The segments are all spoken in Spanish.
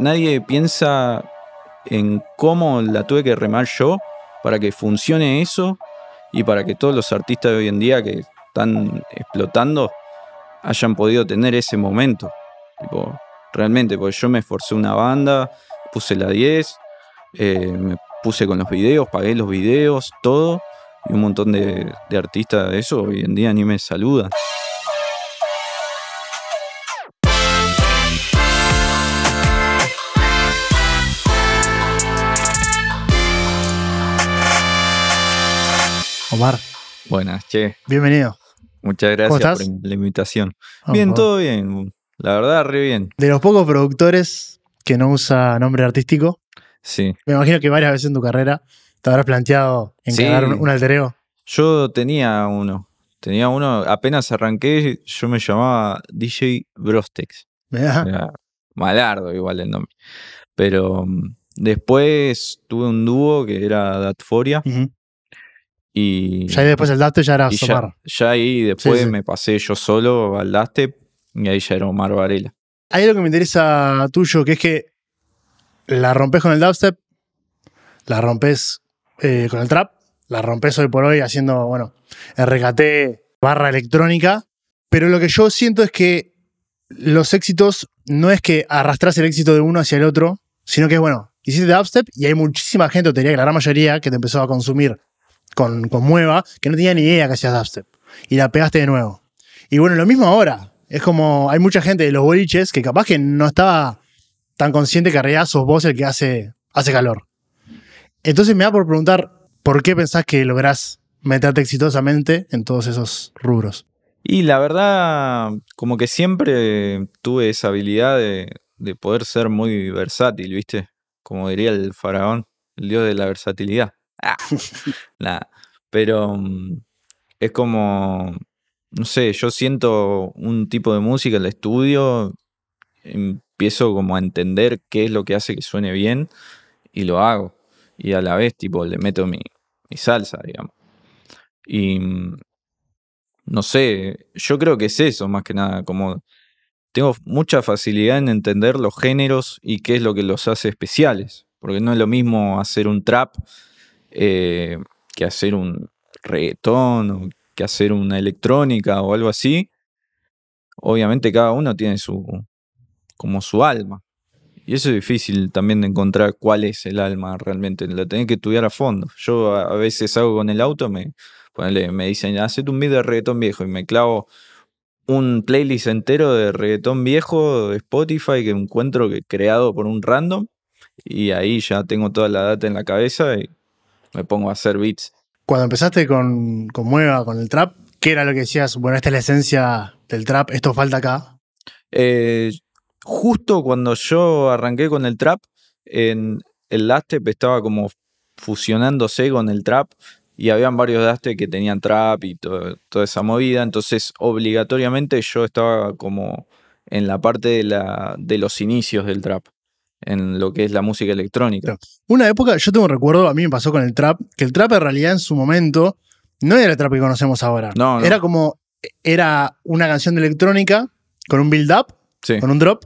nadie piensa en cómo la tuve que remar yo para que funcione eso y para que todos los artistas de hoy en día que están explotando hayan podido tener ese momento. realmente, porque yo me esforcé una banda, puse la 10, eh, me puse con los videos, pagué los videos, todo. Y un montón de, de artistas de eso hoy en día ni me saludan. Omar. Buenas, che. Bienvenido. Muchas gracias por la invitación. bien, todo bien. La verdad, re bien. De los pocos productores que no usa nombre artístico. Sí. Me imagino que varias veces en tu carrera te habrás planteado encargar un, altereo Yo tenía uno. Tenía uno, apenas arranqué, yo me llamaba DJ Brostex. Era malardo igual el nombre. Pero mm, después tuve un dúo que era Datforia. Y, ya ahí después el dubstep ya era Ya, ahí después me pasé yo solo al dubstep y ahí ya era Omar Varela. Hay algo que me interesa tuyo, que es que la rompes con el dubstep, la rompes eh, con el trap, la rompes hoy por hoy haciendo, bueno, RKT, barra electrónica, pero lo que yo siento es que los éxitos no es que arrastras el éxito de uno hacia el otro, sino que, bueno, hiciste dubstep y hay muchísima gente, o te diría que la gran mayoría, que te empezó a consumir con, Mueva, que no tenía ni idea que hacías dubstep. Y la pegaste de nuevo. Y bueno, lo mismo ahora. Es como, hay mucha gente de los boliches que capaz que no estaba tan consciente que arriba sos vos el que hace, hace calor. Entonces me da por preguntar, ¿por qué pensás que lográs meterte exitosamente en todos esos rubros? Y la verdad, como que siempre tuve esa habilidad de, de poder ser muy versátil, ¿viste? Como diría el faraón, el dios de la versatilidad. Ah, pero mm, es como, no sé, yo siento un tipo de música en el estudio, empiezo como a entender qué es lo que hace que suene bien y lo hago. Y a la vez, tipo, le meto mi, mi salsa, digamos. Y mm, no sé, yo creo que es eso más que nada, como tengo mucha facilidad en entender los géneros y qué es lo que los hace especiales, porque no es lo mismo hacer un trap eh, que hacer un reggaetón o que hacer una electrónica o algo así, obviamente cada uno tiene su como su alma. Y eso es difícil también de encontrar cuál es el alma realmente. La tenés que estudiar a fondo. Yo a veces hago con el auto, me, me dicen, hacete un video de reggaetón viejo y me clavo un playlist entero de reggaetón viejo de Spotify que encuentro que creado por un random y ahí ya tengo toda la data en la cabeza y me pongo a hacer beats. Cuando empezaste con, con Mueva, con el trap, ¿qué era lo que decías? Bueno, esta es la esencia del trap, esto falta acá. Eh, justo cuando yo arranqué con el trap, en el dastep estaba como fusionándose con el trap y habían varios dastep que tenían trap y toda esa movida, entonces obligatoriamente yo estaba como en la parte de, la, de los inicios del trap en lo que es la música electrónica. Una época, yo tengo un recuerdo, a mí me pasó con el trap, que el trap en realidad en su momento no era el trap que conocemos ahora. No, Era como, era una canción de electrónica con un build-up, con un drop,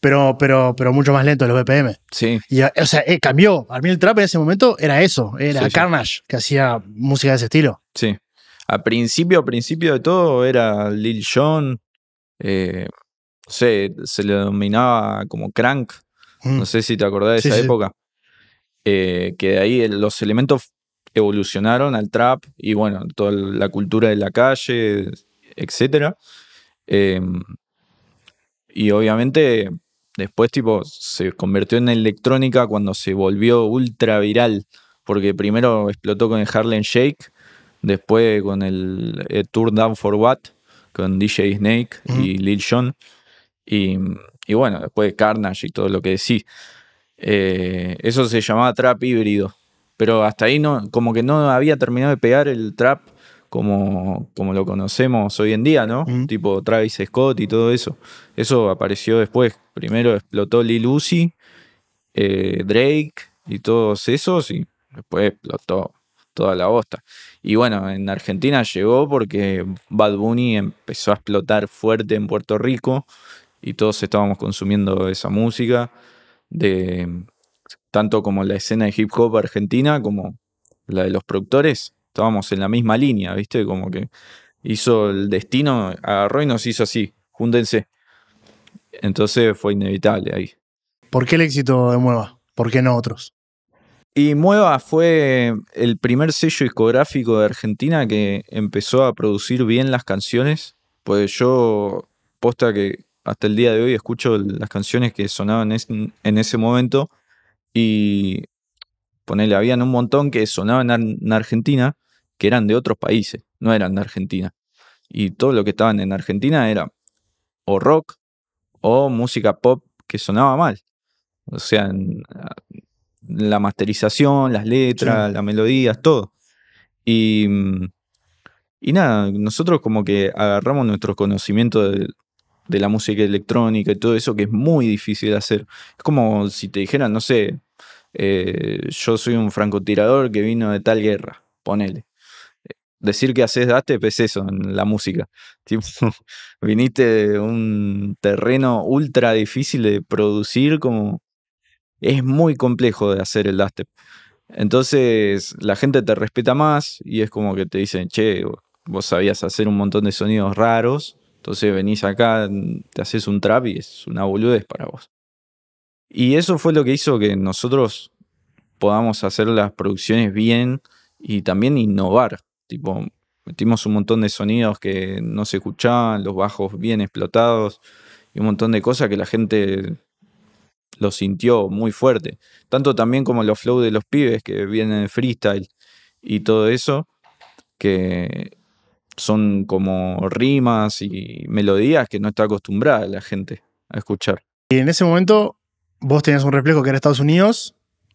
pero, pero, pero mucho más lento los BPM. Sí. Y, o sea, eh, cambió. a mí el trap en ese momento era eso, era Carnage, que hacía música de ese estilo. Sí. A principio, principio de todo era Lil Jon, eh, no sé, se le denominaba como Crank Mm. No sé si te acordás de esa época. Eh, que de ahí los elementos evolucionaron al trap y bueno, toda la cultura de la calle, etc. Em, y obviamente después tipo se convirtió en electrónica cuando se volvió ultra viral, porque primero explotó con el Harlem Shake, después con el, eh, Tour Down for What, con DJ Snake y Lil Jon. Y y bueno, después de Carnage y todo lo que decís. Eh, eso se llamaba trap híbrido. Pero hasta ahí no, como que no había terminado de pegar el trap como, como lo conocemos hoy en día, ¿no? Tipo Travis Scott y todo eso. Eso apareció después. Primero explotó Lil Uzi, eh, Drake y todos esos, y después explotó toda la bosta. Y bueno, en Argentina llegó porque Bad Bunny empezó a explotar fuerte en Puerto Rico y todos estábamos consumiendo esa música, de, tanto como la escena de hip hop argentina como la de los productores, estábamos en la misma línea, ¿viste? Como que hizo el destino, agarró y nos hizo así, júntense. Entonces fue inevitable ahí. ¿Por qué el éxito de Mueva? ¿Por qué no otros? Y Mueva fue el primer sello discográfico de Argentina que empezó a producir bien las canciones. Pues yo, posta que hasta el día de hoy escucho las canciones que sonaban en, ese momento y ponele, habían un montón que sonaban en Argentina que eran de otros países, no eran de Argentina. Y todo lo que estaban en Argentina era o rock o música pop que sonaba mal. O sea, ah, la masterización, las letras, las melodías, todo. Y, y nada, nosotros como que agarramos nuestro conocimiento de, de la música electrónica y todo eso que es muy difícil de hacer. Es como si te dijeran, no sé, eh, yo soy un francotirador que vino de tal guerra, ponele. Decir que haces dastep pues, es eso en la música. viniste de un terreno ultra difícil de producir, como es muy complejo de hacer el dastep. Entonces la gente te respeta más y es como que te dicen, che, vos sabías hacer un montón de sonidos raros, entonces venís acá, te haces un trap y es una boludez para vos. Y eso fue lo que hizo que nosotros podamos hacer las producciones bien y también innovar. Tipo, metimos un montón de sonidos que no se escuchaban, los bajos bien explotados y un montón de cosas que la gente lo sintió muy fuerte. Tanto también como los flows de los pibes que vienen freestyle y todo eso, que son como rimas y melodías que no está acostumbrada la gente a escuchar. Y en ese momento vos tenías un reflejo que era Estados Unidos,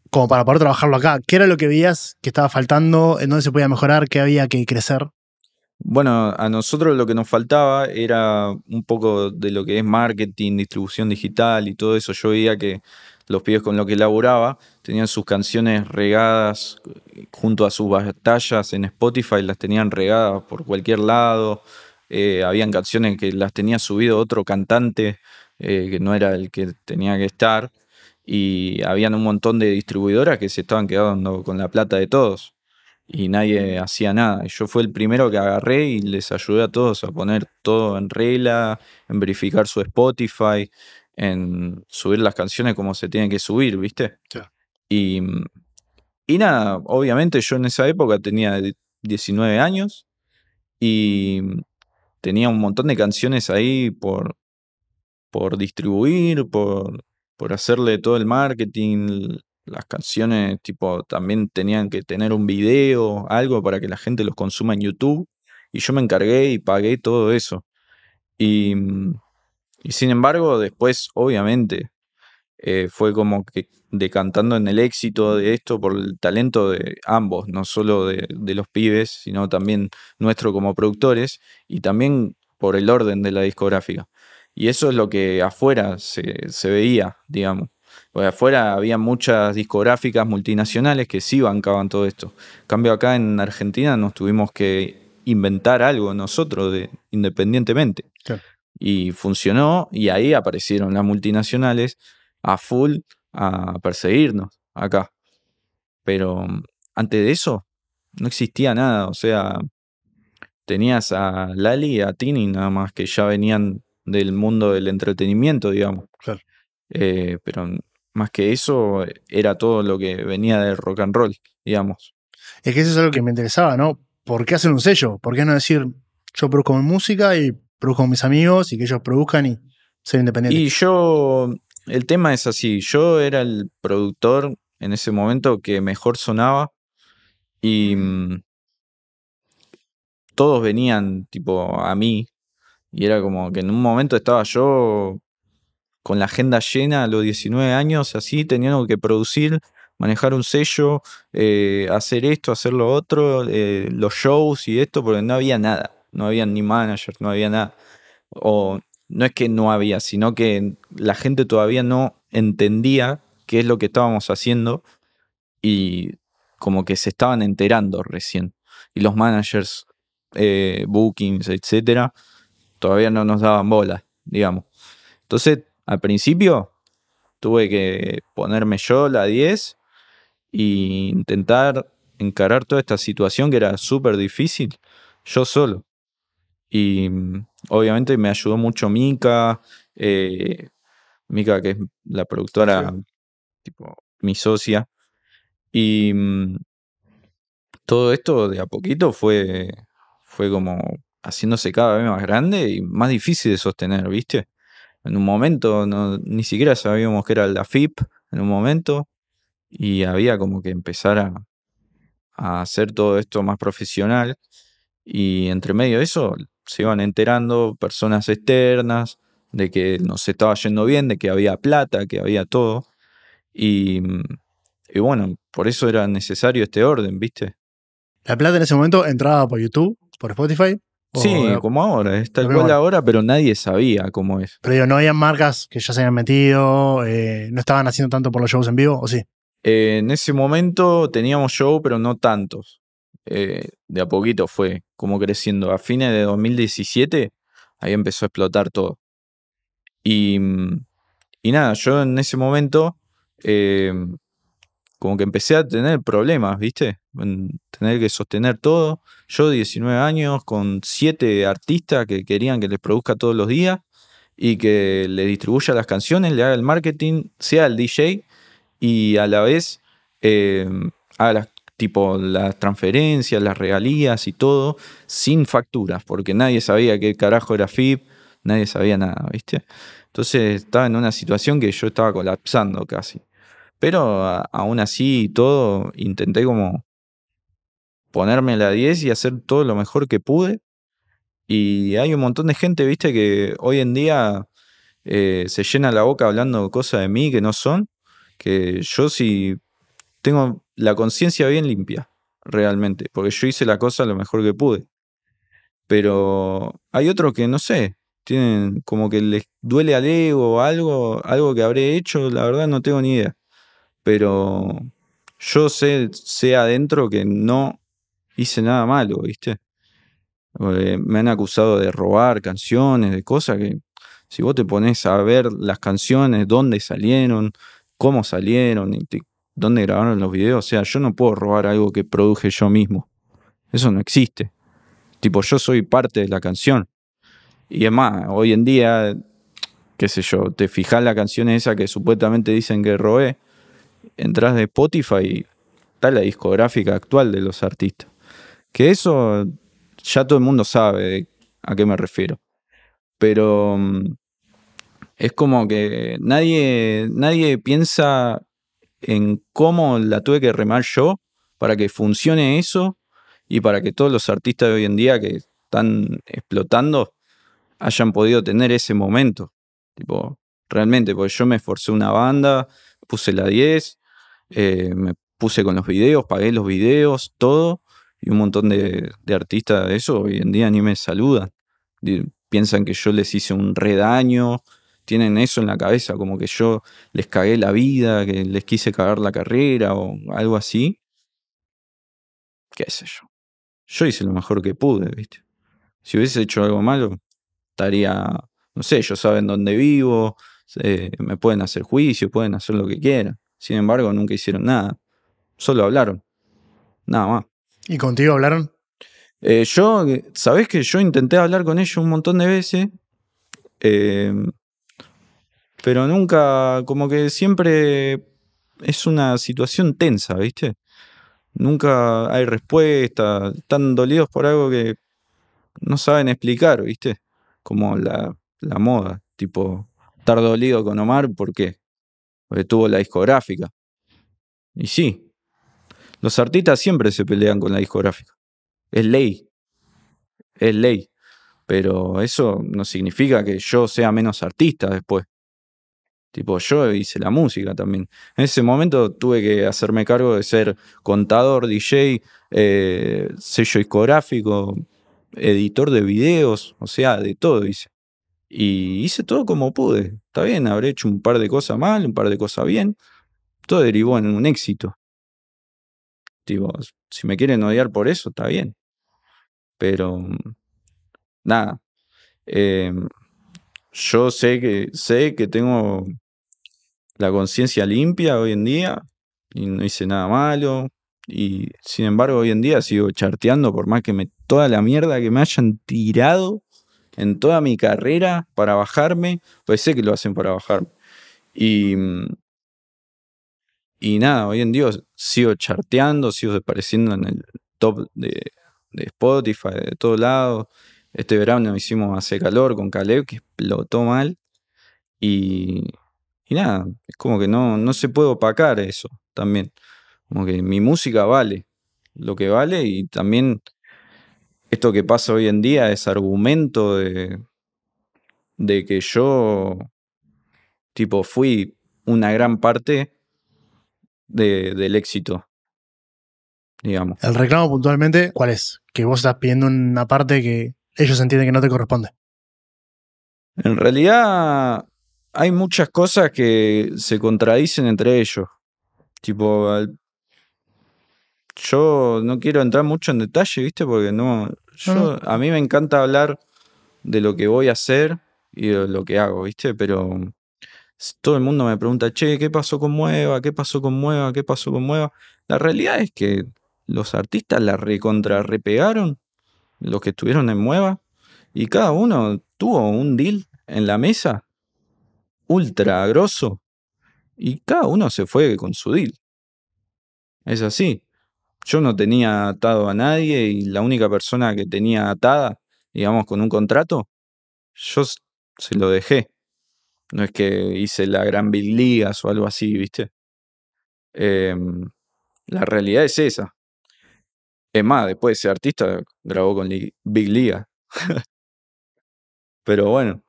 como para poder trabajarlo acá. ¿Qué era lo que veías que estaba faltando? ¿En dónde se podía mejorar? ¿Qué había que crecer? Bueno, a nosotros lo que nos faltaba era un poco de lo que es marketing, distribución digital y todo eso. Yo veía que los pibes con los que laburaba tenían sus canciones regadas junto a sus batallas en Spotify, las tenían regadas por cualquier lado. Eh, habían canciones que las tenía subido otro cantante eh, que no era el que tenía que estar. Y habían un montón de distribuidoras que se estaban quedando con la plata de todos. Y nadie hacía nada. Yo fui el primero que agarré y les ayudé a todos a poner todo en regla, en verificar su Spotify, en subir las canciones como se tienen que subir, ¿viste? Y, mm, y nada, obviamente yo en esa época tenía 19 años y mm, tenía un montón de canciones ahí por, por distribuir, por, por hacerle todo el marketing. Las canciones, tipo, también tenían que tener un video, algo para que la gente los consuma en YouTube. Y yo me encargué y pagué todo eso. Y mm, y sin embargo, después, obviamente, eh, fue como que decantando en el éxito de esto por el talento de ambos, no solo de, los pibes, sino también nuestro como productores y también por el orden de la discográfica. Y eso es lo que afuera se, veía, digamos. Porque afuera había muchas discográficas multinacionales que sí bancaban todo esto. En cambio, acá en Argentina nos tuvimos que inventar algo nosotros de, independientemente. Claro y funcionó y ahí aparecieron las multinacionales a full a perseguirnos acá. Pero mm, antes de eso no existía nada, o sea, tenías a Lali y a Tini nada más que ya venían del mundo del entretenimiento, digamos. Eh, pero mm, más que eso era todo lo que venía del rock and roll, digamos. Es que eso es algo que me interesaba, ¿no? ¿Por qué hacer un sello? ¿Por qué no decir yo produzco música y produzco con mis amigos y que ellos produzcan y soy independiente. Y yo, el tema es así, yo era el productor en ese momento que mejor sonaba y mm, todos venían tipo a mí y era como que en un momento estaba yo con la agenda llena a los 19 años, así, teniendo que producir, manejar un sello, eh, hacer esto, hacer lo otro, eh, los shows y esto, porque no había nada no había ni managers, no había nada. O no es que no había, sino que la gente todavía no entendía qué es lo que estábamos haciendo y como que se estaban enterando recién. Y los managers, eh, bookings, etcétera, todavía no nos daban bola, digamos. Entonces, al principio tuve que ponerme yo la 10 e intentar encarar toda esta situación que era súper difícil yo solo. Y mm, obviamente me ayudó mucho Mika, eh, Mika que es la productora, tipo mi socia. Y mm, todo esto de a poquito fue, fue como haciéndose cada vez más grande y más difícil de sostener, ¿viste? En un momento ni siquiera sabíamos que era la FIP, en un momento, y había como que empezar a, a hacer todo esto más profesional. Y entre medio de eso, se iban enterando personas externas de que no se estaba yendo bien, de que había plata, que había todo. Y, bueno, por eso era necesario este orden, ¿viste? La plata en ese momento entraba por YouTube, por Spotify, Sí, como ahora, es tal cual ahora, pero nadie sabía cómo es. Pero no había marcas que ya se habían metido, eh, no estaban haciendo tanto por los shows en vivo, ¿o sí? Eh, en ese momento teníamos show, pero no tantos. Eh, de a poquito fue como creciendo. A fines de 2017, ahí empezó a explotar todo. Y, nada, yo en ese momento eh, como que empecé a tener problemas, ¿viste? tener que sostener todo. Yo 19 años con 7 artistas que querían que les produzca todos los días y que le distribuya las canciones, le haga el marketing, sea el DJ y a la vez eh, haga las tipo las transferencias, las regalías y todo, sin facturas, porque nadie sabía qué carajo era FIP, nadie sabía nada, ¿viste? Entonces estaba en una situación que yo estaba colapsando casi. Pero aún así y todo, intenté como ponerme a la 10 y hacer todo lo mejor que pude. Y hay un montón de gente, viste, que hoy en día eh, se llena la boca hablando cosas de mí que no son. Que yo si tengo la conciencia bien limpia, realmente, porque yo hice la cosa lo mejor que pude. Pero hay otros que no sé, tienen como que les duele al ego algo, algo que habré hecho, la verdad no tengo ni idea. Pero yo sé, sé adentro que no hice nada malo, ¿viste? me han acusado de robar canciones, de cosas que si vos te pones a ver las canciones, dónde salieron, cómo salieron, y dónde grabaron los videos. O sea, yo no puedo robar algo que produje yo mismo. Eso no existe. Tipo, yo soy parte de la canción. Y es más, hoy en día, qué sé yo, te fijas la canción esa que supuestamente dicen que robé, entras de Spotify y está la discográfica actual de los artistas. Que eso ya todo el mundo sabe a qué me refiero. Pero mm, es como que nadie, nadie piensa en cómo la tuve que remar yo para que funcione eso y para que todos los artistas de hoy en día que están explotando hayan podido tener ese momento. Tipo, realmente, porque yo me esforcé una banda, puse la 10, eh, me puse con los videos, pagué los videos, todo, y un montón de, de artistas de eso hoy en día ni me saludan. Piensan que yo les hice un redaño, tienen eso en la cabeza, como que yo les cagué la vida, que les quise cagar la carrera o algo así. Qué sé yo. Yo hice lo mejor que pude, ¿viste? Si hubiese hecho algo malo, estaría, no sé, ellos saben dónde vivo, me pueden hacer juicio, pueden hacer lo que quieran. Sin embargo, nunca hicieron nada. Solo hablaron. Nada más. ¿Y contigo hablaron? Eh, yo, sabes que yo intenté hablar con ellos un montón de veces. Eh, pero nunca, como que siempre es una situación tensa, ¿viste? Nunca hay respuesta, están dolidos por algo que no saben explicar, ¿viste? Como la, moda, tipo, estar dolido con Omar, ¿por qué? Porque tuvo la discográfica. Y sí, los artistas siempre se pelean con la discográfica. Es ley. Es ley. Pero eso no significa que yo sea menos artista después. Tipo, yo hice la música también. En ese momento tuve que hacerme cargo de ser contador, DJ, eh, sello discográfico, editor de videos, o sea, de todo hice. Y hice todo como pude. Está bien, habré hecho un par de cosas mal, un par de cosas bien. Todo derivó en un éxito. Tipo, si me quieren odiar por eso, está bien. Pero, nada. Eh, yo sé que, sé que tengo la conciencia limpia hoy en día y no hice nada malo. Y sin embargo, hoy en día sigo charteando por más que me toda la mierda que me hayan tirado en toda mi carrera para bajarme, pues sé que lo hacen para bajarme. Y, y nada, hoy en día sigo charteando, sigo apareciendo en el top de, Spotify, de todos lados. Este verano hicimos hace calor con Caleb, que explotó mal. Y, y nada, es como que no, no se puede opacar eso también. Como que mi música vale lo que vale y también esto que pasa hoy en día es argumento de, de que yo, tipo, fui una gran parte de, del éxito, digamos. El reclamo puntualmente, ¿cuál es? Que vos estás pidiendo una parte que ellos entienden que no te corresponde. En realidad, hay muchas cosas que se contradicen entre ellos. Tipo, yo no quiero entrar mucho en detalle, ¿viste? Porque no. Yo, mm. a mí me encanta hablar de lo que voy a hacer y de lo que hago, ¿viste? Pero todo el mundo me pregunta, che, ¿qué pasó con Mueva? ¿Qué pasó con Mueva? ¿Qué pasó con Mueva? La realidad es que los artistas la recontra repegaron, los que estuvieron en Mueva, y cada uno tuvo un deal en la mesa ultra grosso y cada uno se fue con su deal. Es así. Yo no tenía atado a nadie y la única persona que tenía atada, digamos, con un contrato, yo se lo dejé. No es que hice la gran Big league o algo así, ¿viste? Em, la realidad es esa. Es más, después de ser artista, grabó con Big Liga. Pero bueno,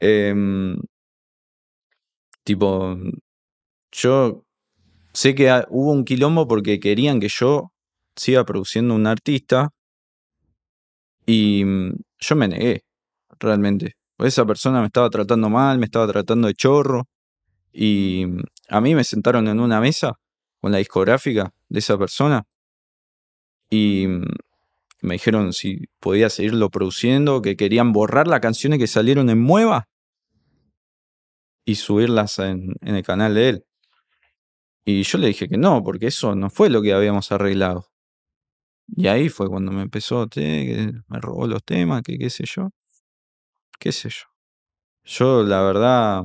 em, Tipo, mm, yo sé que hubo un quilombo porque querían que yo siga produciendo un artista y mm, yo me negué, realmente. Esa persona me estaba tratando mal, me estaba tratando de chorro y mm, a mí me sentaron en una mesa con la discográfica de esa persona y me dijeron si podía seguirlo produciendo, que querían borrar las canciones que salieron en Mueva y subirlas en, el canal de él. Y yo le dije que no, porque eso no fue lo que habíamos arreglado. Y ahí fue cuando me empezó, que me robó los temas, que qué sé yo. Qué sé yo. Yo, la verdad,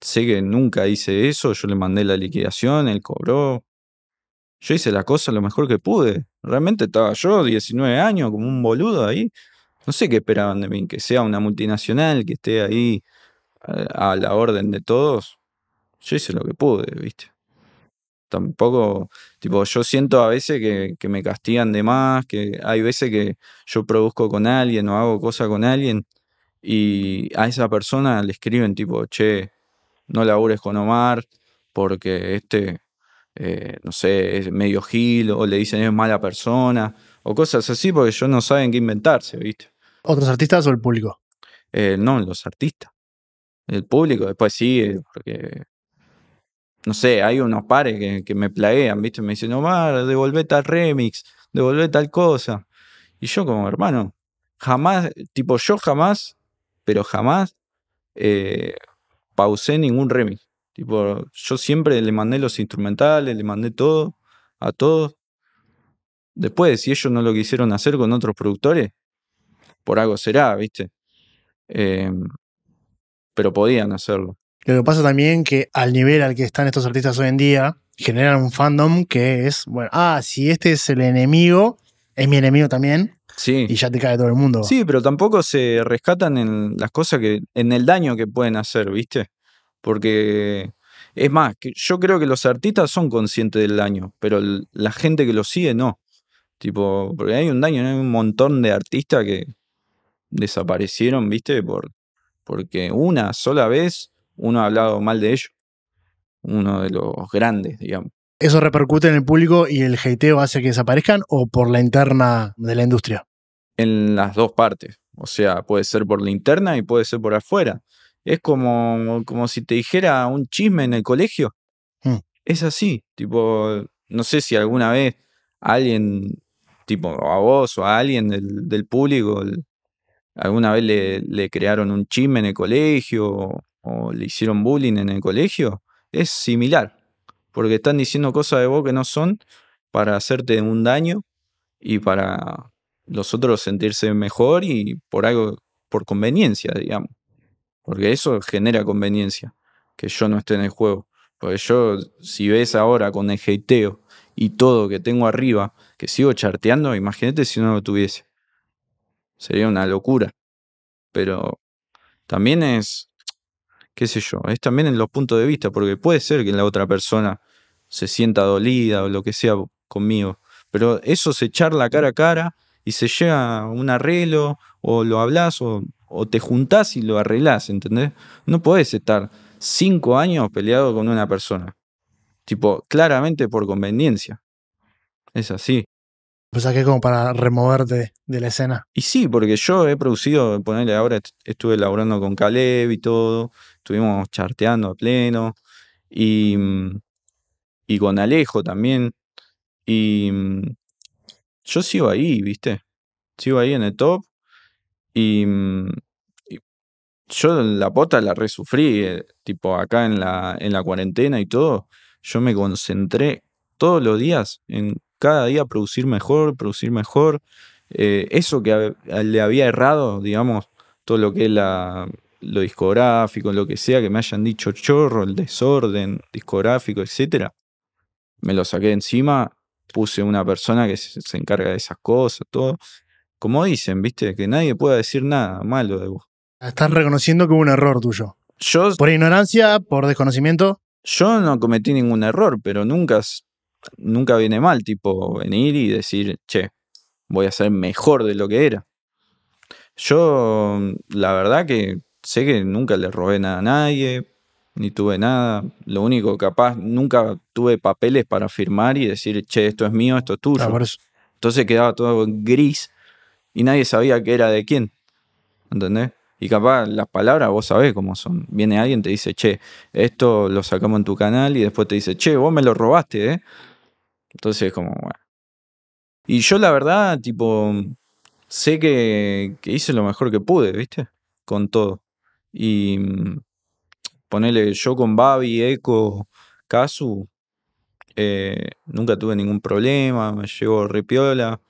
sé que nunca hice eso. Yo le mandé la liquidación, él cobró. Yo hice la cosa lo mejor que pude. Realmente estaba yo, 19 años, como un boludo ahí. No sé qué esperaban de mí, que sea una multinacional, que esté ahí a la orden de todos, yo hice lo que pude, ¿viste? Tampoco, tipo, yo siento a veces que, me castigan de más, que hay veces que yo produzco con alguien o hago cosas con alguien y a esa persona le escriben tipo, che, no labures con Omar porque este, eh, no sé, es medio gil o le dicen es mala persona o cosas así porque ellos no saben qué inventarse, ¿viste? ¿Otros artistas o el público? Eh, no, los artistas. El público después sigue, porque no sé, hay unos pares que, me plaguean, ¿viste? Me dicen, Omar, devolvé tal remix, devolvé tal cosa. Y yo, como hermano, jamás, tipo, yo jamás, pero jamás eh, pausé ningún remix. Tipo, yo siempre le mandé los instrumentales, le mandé todo a todos. Después, si ellos no lo quisieron hacer con otros productores, por algo será, ¿viste? Eh, pero podían hacerlo. Lo que pasa también que al nivel al que están estos artistas hoy en día, generan un fandom que es, bueno, ah, si este es el enemigo, es mi enemigo también. Sí. Y ya te cae todo el mundo. Sí, pero tampoco se rescatan en las cosas que, en el daño que pueden hacer, ¿viste? Porque es más, yo creo que los artistas son conscientes del daño, pero la gente que los sigue no. Tipo, porque hay un daño, hay un montón de artistas que desaparecieron, ¿viste? Por, porque una sola vez uno ha hablado mal de ellos, uno de los grandes, digamos. ¿Eso repercute en el público y el heiteo hace que desaparezcan o por la interna de la industria? En las dos partes, o sea, puede ser por la interna y puede ser por afuera. Es como, como si te dijera un chisme en el colegio. Mm. Es así, tipo, no sé si alguna vez alguien, tipo a vos o a alguien del, del público, alguna vez le, crearon un chisme en el colegio o, le hicieron bullying en el colegio, es similar, porque están diciendo cosas de vos que no son para hacerte un daño y para los otros sentirse mejor y por algo, por conveniencia, digamos. Porque eso genera conveniencia, que yo no esté en el juego. Porque yo, si ves ahora con el hateo y todo que tengo arriba, que sigo charteando, imagínate si no lo tuviese. Sería una locura. Pero también es, qué sé yo, es también en los puntos de vista, porque puede ser que la otra persona se sienta dolida o lo que sea conmigo, pero eso se la cara a cara y se llega a un arreglo o lo hablas o, o, te juntás y lo arreglás, ¿entendés? No puedes estar cinco años peleado con una persona, tipo, claramente por conveniencia. Es así. O sea, que como para removerte de la escena. Y sí, porque yo he producido, ponerle ahora, estuve laburando con Caleb y todo, estuvimos charteando a pleno, y, mm, con Alejo también, y mm, yo sigo ahí, ¿viste? Sigo ahí en el top, y, mm, yo la pota la resufrí, eh, tipo acá en la, en la cuarentena y todo, yo me concentré todos los días en cada día producir mejor, producir mejor. Eh, eso que le había errado, digamos, todo lo que es la, lo discográfico, lo que sea, que me hayan dicho chorro, el desorden discográfico, etc. Me lo saqué encima, puse una persona que se, encarga de esas cosas, todo. Como dicen, viste, que nadie pueda decir nada malo de vos. Estás reconociendo que hubo un error tuyo. Yo, por ignorancia, por desconocimiento. Yo no cometí ningún error, pero nunca nunca viene mal, tipo, venir y decir, che, voy a ser mejor de lo que era. Yo, la verdad que sé que nunca le robé nada a nadie, ni tuve nada. Lo único capaz, nunca tuve papeles para firmar y decir, che, esto es mío, esto es tuyo. Entonces quedaba todo gris y nadie sabía que era de quién. ¿Entendés? Y capaz las palabras vos sabés cómo son. Viene alguien, te dice, che, esto lo sacamos en tu canal y después te dice, che, vos me lo robaste, ¿eh? Entonces, es como, bueno. Y yo, la verdad, tipo, sé que, hice lo mejor que pude, ¿viste? Con todo. Y mm, ponerle, yo con Babi, Eco, Casu, eh, nunca tuve ningún problema, me llevo repiola.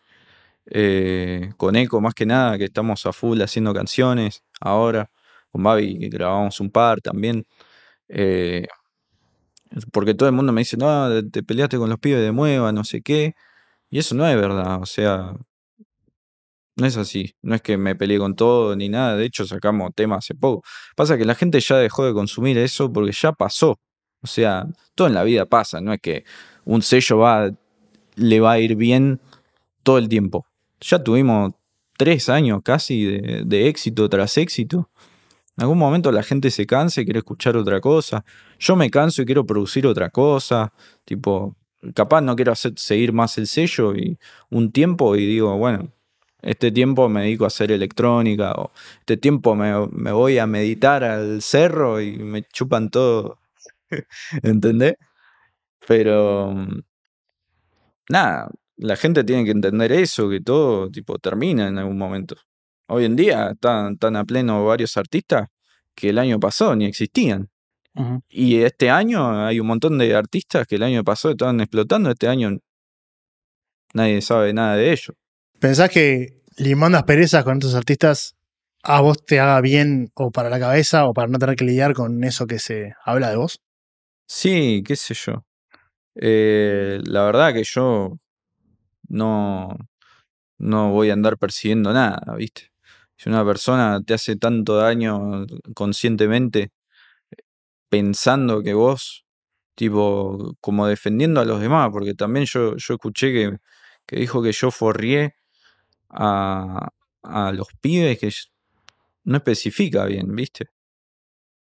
Eh, con Echo, más que nada, que estamos a full haciendo canciones ahora. Con Babi grabamos un par también. Eh, porque todo el mundo me dice, no, te peleaste con los pibes de mueva, no sé qué. Y eso no es verdad, o sea, no es así. No es que me peleé con todo ni nada. De hecho, sacamos tema hace poco. Pasa que la gente ya dejó de consumir eso porque ya pasó. O sea, todo en la vida pasa. No es que un sello va, le va a ir bien todo el tiempo. Ya tuvimos tres años casi de, de éxito tras éxito. En algún momento la gente se cansa y quiere escuchar otra cosa. Yo me canso y quiero producir otra cosa. Tipo, capaz no quiero seguir más el sello y un tiempo y digo, bueno, este tiempo me dedico a hacer electrónica o este tiempo me, me voy a meditar al cerro y me chupan todo. ¿Entendés? Pero... Nada, la gente tiene que entender eso, que todo tipo termina en algún momento. Hoy en día están tan a pleno varios artistas que el año pasado ni existían. Y este año hay un montón de artistas que el año pasado estaban explotando, este año nadie sabe nada de ellos. ¿Pensás que limando perezas con estos artistas a vos te haga bien o para la cabeza o para no tener que lidiar con eso que se habla de vos? Sí, qué sé yo. Eh, la verdad que yo no, no voy a andar persiguiendo nada, ¿viste? si una persona te hace tanto daño conscientemente, pensando que vos, tipo, como defendiendo a los demás, porque también yo, yo escuché que, que dijo que yo forrié a, a los pibes que no especifica bien, ¿viste?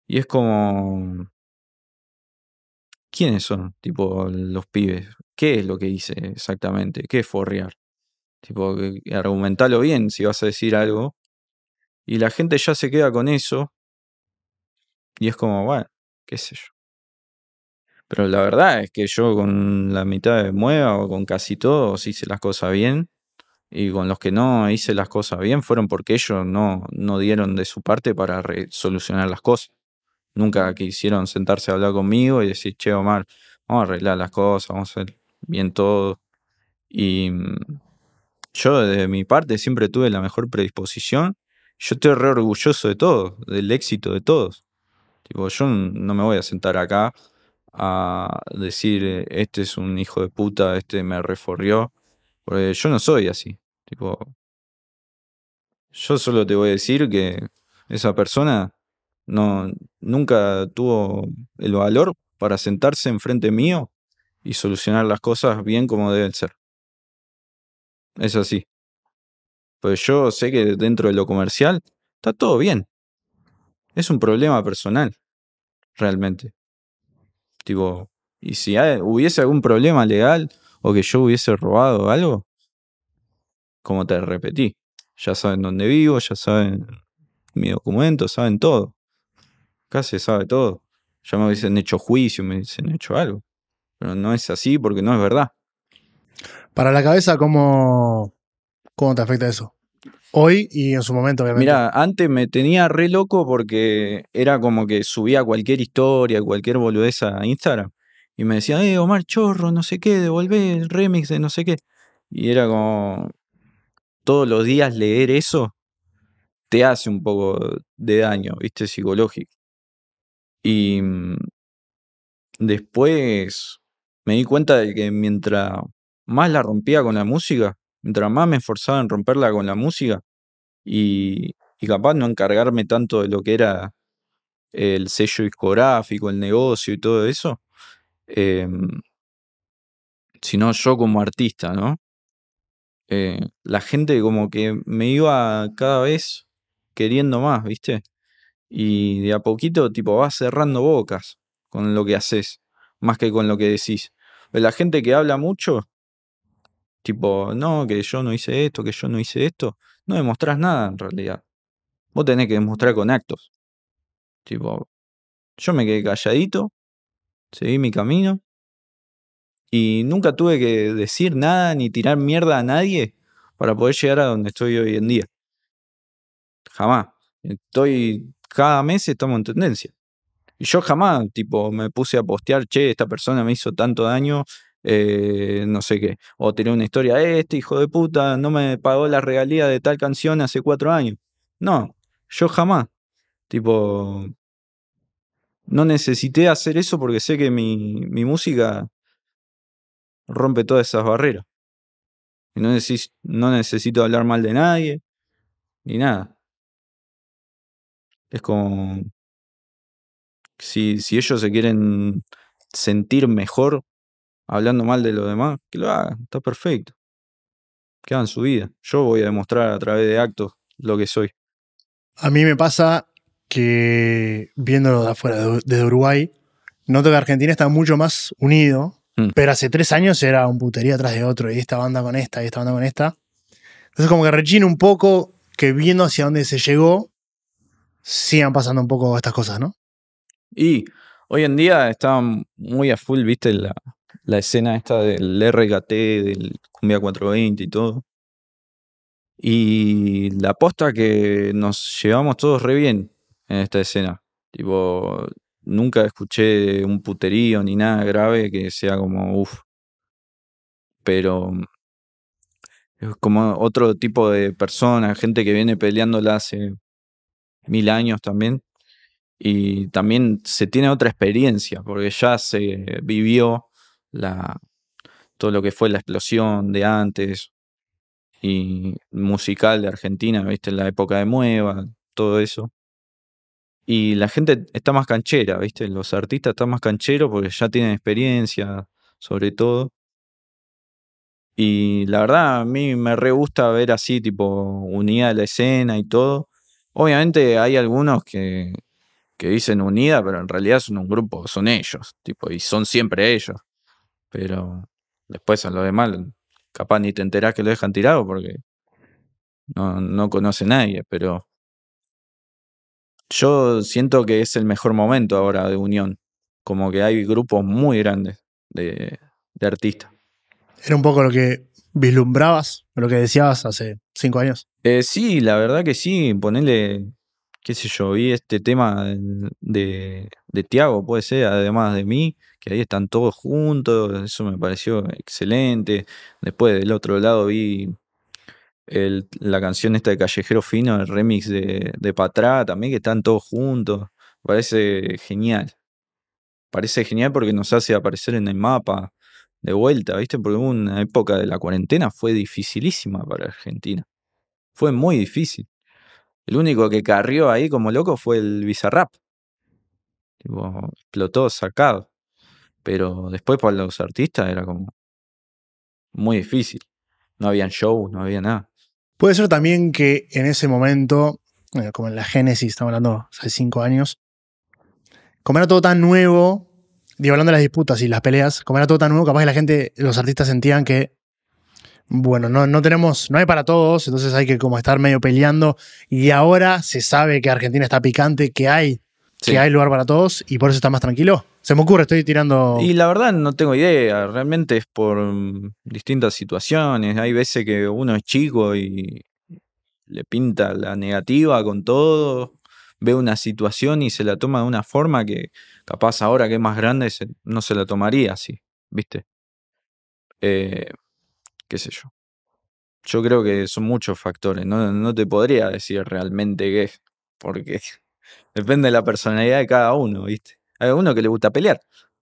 Y es como... ¿Quiénes son, tipo, los pibes? ¿Qué es lo que hice exactamente? ¿Qué es forrear? Tipo, argumentalo bien si vas a decir algo. Y la gente ya se queda con eso. Y es como, bueno, qué sé yo. Pero la verdad es que yo con la mitad de mueva o con casi todos hice las cosas bien. Y con los que no hice las cosas bien fueron porque ellos no, no dieron de su parte para solucionar las cosas. Nunca quisieron sentarse a hablar conmigo y decir, che, Omar, vamos a arreglar las cosas, vamos a hacer bien todo. Y mm, yo de mi parte siempre tuve la mejor predisposición yo estoy re orgulloso de todo, del éxito de todos. Tipo, yo no me voy a sentar acá a decir, eh, este es un hijo de puta, este me reforrió, porque yo no soy así. Tipo, yo solo te voy a decir que esa persona no, nunca tuvo el valor para sentarse enfrente mío y solucionar las cosas bien como deben ser. Es así yo sé que dentro de lo comercial está todo bien. Es un problema personal, realmente. Tipo, y si hubiese algún problema legal o que yo hubiese robado algo, como te repetí, ya saben dónde vivo, ya saben mi documento, saben todo. Casi sabe todo. Ya me hubiesen hecho juicio, me hubiesen hecho algo. Pero no es así porque no es verdad. Para la cabeza, como... ¿Cómo te afecta eso? Hoy y en su momento, obviamente. Mira, antes me tenía re loco porque era como que subía cualquier historia, cualquier boludez a Instagram. Y me decía, eh, Omar Chorro, no sé qué, devolvé el remix de no sé qué. Y era como. Todos los días leer eso te hace un poco de daño, ¿viste? Psicológico. Y. Mm, después me di cuenta de que mientras más la rompía con la música, mientras más me esforzaba en romperla con la música y, capaz no encargarme tanto de lo que era el sello discográfico, el negocio y todo eso, em, sino yo como artista, ¿no? Eh, la gente como que me iba cada vez queriendo más, ¿viste? Y de a poquito, tipo, vas cerrando bocas con lo que haces, más que con lo que decís. La gente que habla mucho Tipo, no, que yo no hice esto, que yo no hice esto. No demostrás nada en realidad. Vos tenés que demostrar con actos. Tipo, yo me quedé calladito, seguí mi camino y nunca tuve que decir nada ni tirar mierda a nadie para poder llegar a donde estoy hoy en día. Jamás. Estoy, cada mes estamos en tendencia. Y yo jamás, tipo, me puse a postear, che, esta persona me hizo tanto daño, eh, no sé qué. O tenía una historia, este hijo de puta no me pagó la regalía de tal canción hace cuatro años. No, yo jamás. Tipo, no necesité hacer eso porque sé que mi, mi música rompe todas esas barreras. Y no, no necesito hablar mal de nadie, ni nada. Es como... Si, si ellos se quieren sentir mejor hablando mal de los demás, que lo hagan, está perfecto. Que hagan su vida. Yo voy a demostrar a través de actos lo que soy. A mí me pasa que viéndolo de afuera, de Uruguay, noto que Argentina está mucho más unido, mm. pero hace tres años era un putería atrás de otro, y esta banda con esta, y esta banda con esta. Entonces como que rechina un poco que viendo hacia dónde se llegó, sigan pasando un poco estas cosas, ¿no? Y hoy en día están muy a full, viste, la, la escena esta del RKT, del Cumbia 420 y todo. Y la aposta que nos llevamos todos re bien en esta escena. Tipo, nunca escuché un puterío ni nada grave que sea como uff. Pero es como otro tipo de persona, gente que viene peleándola hace mil años también. Y también se tiene otra experiencia, porque ya se vivió la, todo lo que fue la explosión de antes y musical de Argentina, ¿viste? La época de Mueva, todo eso. Y la gente está más canchera, ¿viste? Los artistas están más cancheros porque ya tienen experiencia, sobre todo. Y la verdad, a mí me re gusta ver así, tipo, unida la escena y todo. Obviamente hay algunos que, que dicen unida, pero en realidad son un grupo, son ellos, tipo, y son siempre ellos. Pero después a lo demás, capaz ni te enterás que lo dejan tirado porque no, no conoce nadie, pero yo siento que es el mejor momento ahora de unión. Como que hay grupos muy grandes de, de artistas. Era un poco lo que vislumbrabas, lo que decías hace cinco años. Eh, sí, la verdad que sí. Ponerle, qué sé yo, vi este tema de, de, de Tiago, puede ser, además de mí, que ahí están todos juntos, eso me pareció excelente. Después del otro lado vi la canción esta de Callejero Fino, el remix de, de Patrá también, que están todos juntos. Parece genial. Parece genial porque nos hace aparecer en el mapa de vuelta, ¿viste? Porque una época de la cuarentena fue dificilísima para Argentina. Fue muy difícil. El único que carrió ahí como loco fue el Bizarrap. explotó sacado. Pero después para los artistas era como muy difícil. No habían shows, no había nada. Puede ser también que en ese momento, eh, como en la génesis, estamos hablando hace cinco años, como era todo tan nuevo, digo, hablando de las disputas y las peleas, como era todo tan nuevo, capaz que la gente, los artistas sentían que, bueno, no, no tenemos, no hay para todos, entonces hay que como estar medio peleando y ahora se sabe que Argentina está picante, que hay, que hay lugar para todos y por eso está más tranquilo. Se me ocurre, estoy tirando. Y la verdad no tengo idea, realmente es por mm, distintas situaciones. Hay veces que uno es chico y le pinta la negativa con todo, ve una situación y se la toma de una forma que capaz ahora que es más grande no se la tomaría así, ¿viste? Eh, ¿Qué sé yo? Yo creo que son muchos factores, no, no te podría decir realmente qué es, porque depende de la personalidad de cada uno, ¿viste? Hay uno que le gusta pelear,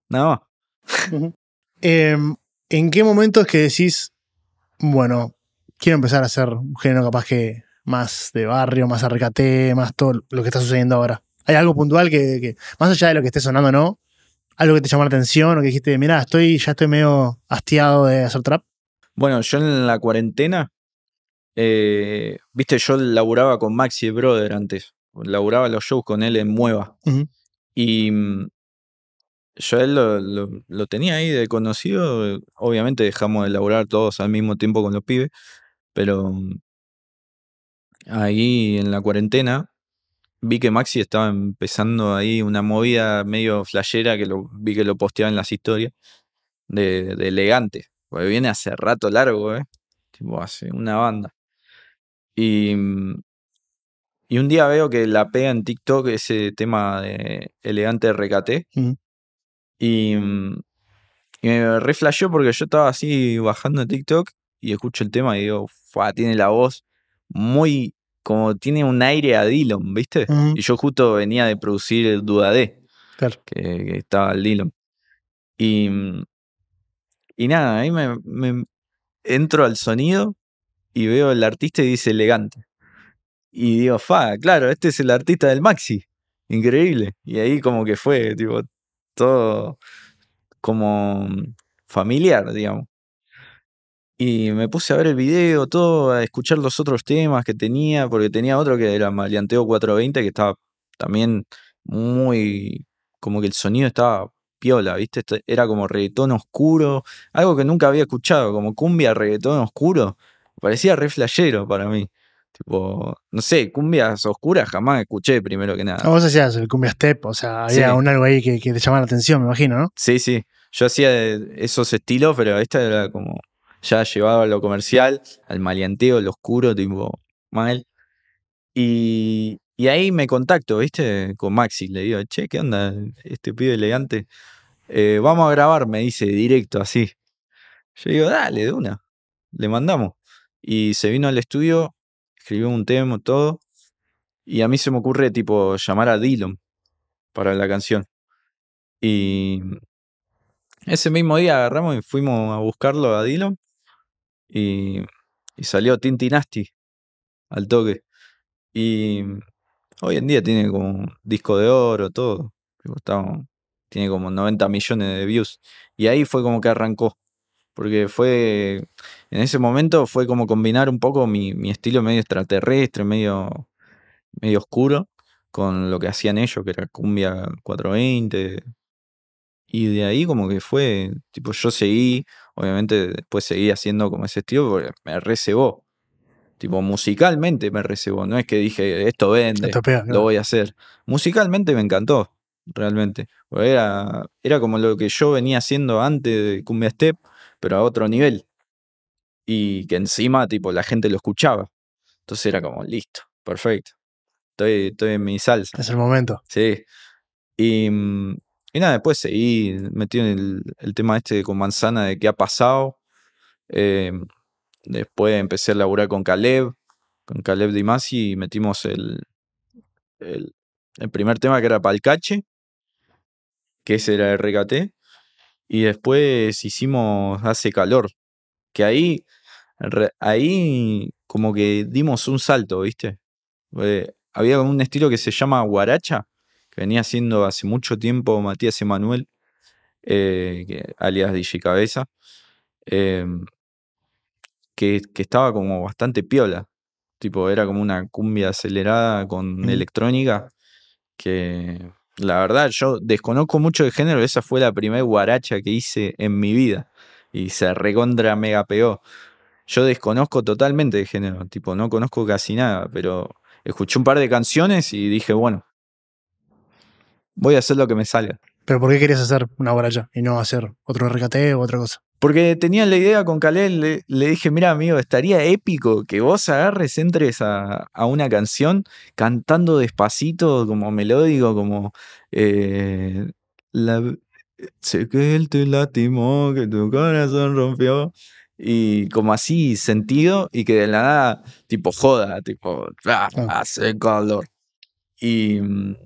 nada más. Em, ¿En qué momento es que decís, bueno, quiero empezar a ser un género capaz que más de barrio, más arrecate, más todo lo que está sucediendo ahora? ¿Hay algo puntual que, más allá de lo que esté sonando no, algo que te llamó la atención o que dijiste, mira, estoy, ya estoy medio hastiado de hacer trap? Bueno, yo en la cuarentena, eh, viste, yo laburaba con Maxi Brother antes. Laburaba los shows con él en Mueva. Y mm, yo él lo, tenía ahí de conocido. Eh, obviamente dejamos de elaborar todos al mismo tiempo con los pibes, pero mm, ahí en la cuarentena vi que Maxi estaba empezando ahí una movida medio flashera que lo, vi que lo posteaba en las historias de, de elegante. Porque viene hace rato largo, ¿eh? Tipo, hace una banda. Y mm, y un día veo que la pega en TikTok ese tema de elegante recate. Mm, y, me reflashó porque yo estaba así bajando en TikTok y escucho el tema y digo, tiene la voz muy. como tiene un aire a Dillon, ¿viste? Y yo justo venía de producir el Duda D. Que, estaba el Dylan. Y. Mm, y nada, ahí me, me entro al sonido y veo el artista y dice elegante. Y digo, fa, claro, este es el artista del Maxi. Increíble. Y ahí como que fue, tipo, todo como mm, familiar, digamos. Y me puse a ver el video, todo, a escuchar los otros temas que tenía, porque tenía otro que era Malianteo 420, que estaba también muy. como que el sonido estaba piola, ¿viste? Este, era como reggaetón oscuro, algo que nunca había escuchado, como cumbia, reggaetón oscuro. Parecía re flashero para mí. Tipo, no sé, cumbias oscuras jamás escuché primero que nada. Ah, vos hacías el cumbia step, o sea, había algo ahí que, que, te llamaba la atención, me imagino, ¿no? Sí, sí. Yo hacía esos estilos, pero esta era como ya llevaba lo comercial, al maleanteo, lo oscuro, tipo, mal. Y, ahí me contacto, ¿viste? Con Maxi. Le digo, che, ¿qué onda? Este pibe elegante. Eh, vamos a grabar, me dice directo, así. Yo digo, dale, de una. Le mandamos. Y se vino al estudio, escribió un tema, todo. Y a mí se me ocurre, tipo, llamar a Dylan para la canción. Y ese mismo día agarramos y fuimos a buscarlo a Dylan. Y, y salió Tintinasti al toque. Y hoy en día tiene como un disco de oro, todo. tiene como 90 millones de views. Y ahí fue como que arrancó. Porque fue en ese momento fue como combinar un poco mi, estilo medio extraterrestre, medio, medio oscuro, con lo que hacían ellos, que era cumbia 420. Y de ahí como que fue, tipo, yo seguí, obviamente después seguí haciendo como ese estilo porque me recebó. Tipo, musicalmente me recebó. No es que dije, esto vende, lo voy a hacer. Musicalmente me encantó, realmente. era, era como lo que yo venía haciendo antes de Cumbia Step, pero a otro nivel y que encima, tipo, la gente lo escuchaba. Entonces era como, listo, perfecto. Estoy, estoy en mi salsa. Es el momento. Sí. Y, mm, y nada, después seguí metido en el, el, tema este con Manzana de qué ha pasado. Eh, después empecé a laburar con Caleb, con Caleb Dimasi y metimos el, el, el primer tema que era Palcache, que ese era RKT. Y después hicimos Hace Calor, que ahí ahí como que dimos un salto, ¿viste? Eh, había un estilo que se llama guaracha, que venía haciendo hace mucho tiempo Matías Emanuel, eh, alias DJ Cabeza, em, que, estaba como bastante piola. Tipo, era como una cumbia acelerada con mm. electrónica, que la verdad yo desconozco mucho de género, esa fue la primera guaracha que hice en mi vida y se recontra mega pegó. Yo desconozco totalmente el género, tipo, no conozco casi nada, pero escuché un par de canciones y dije, bueno, voy a hacer lo que me salga. ¿Pero por qué querías hacer una obra ya y no hacer otro RKT o otra cosa? Porque tenía la idea con Kalel, le, dije, mira amigo, estaría épico que vos agarres, entres a, a una canción cantando despacito, como melódico, como... Eh, la, eh, sé que él te lastimó, que tu corazón rompió y como así sentido y que de la nada tipo joda, tipo ah, hace calor. Y, mm,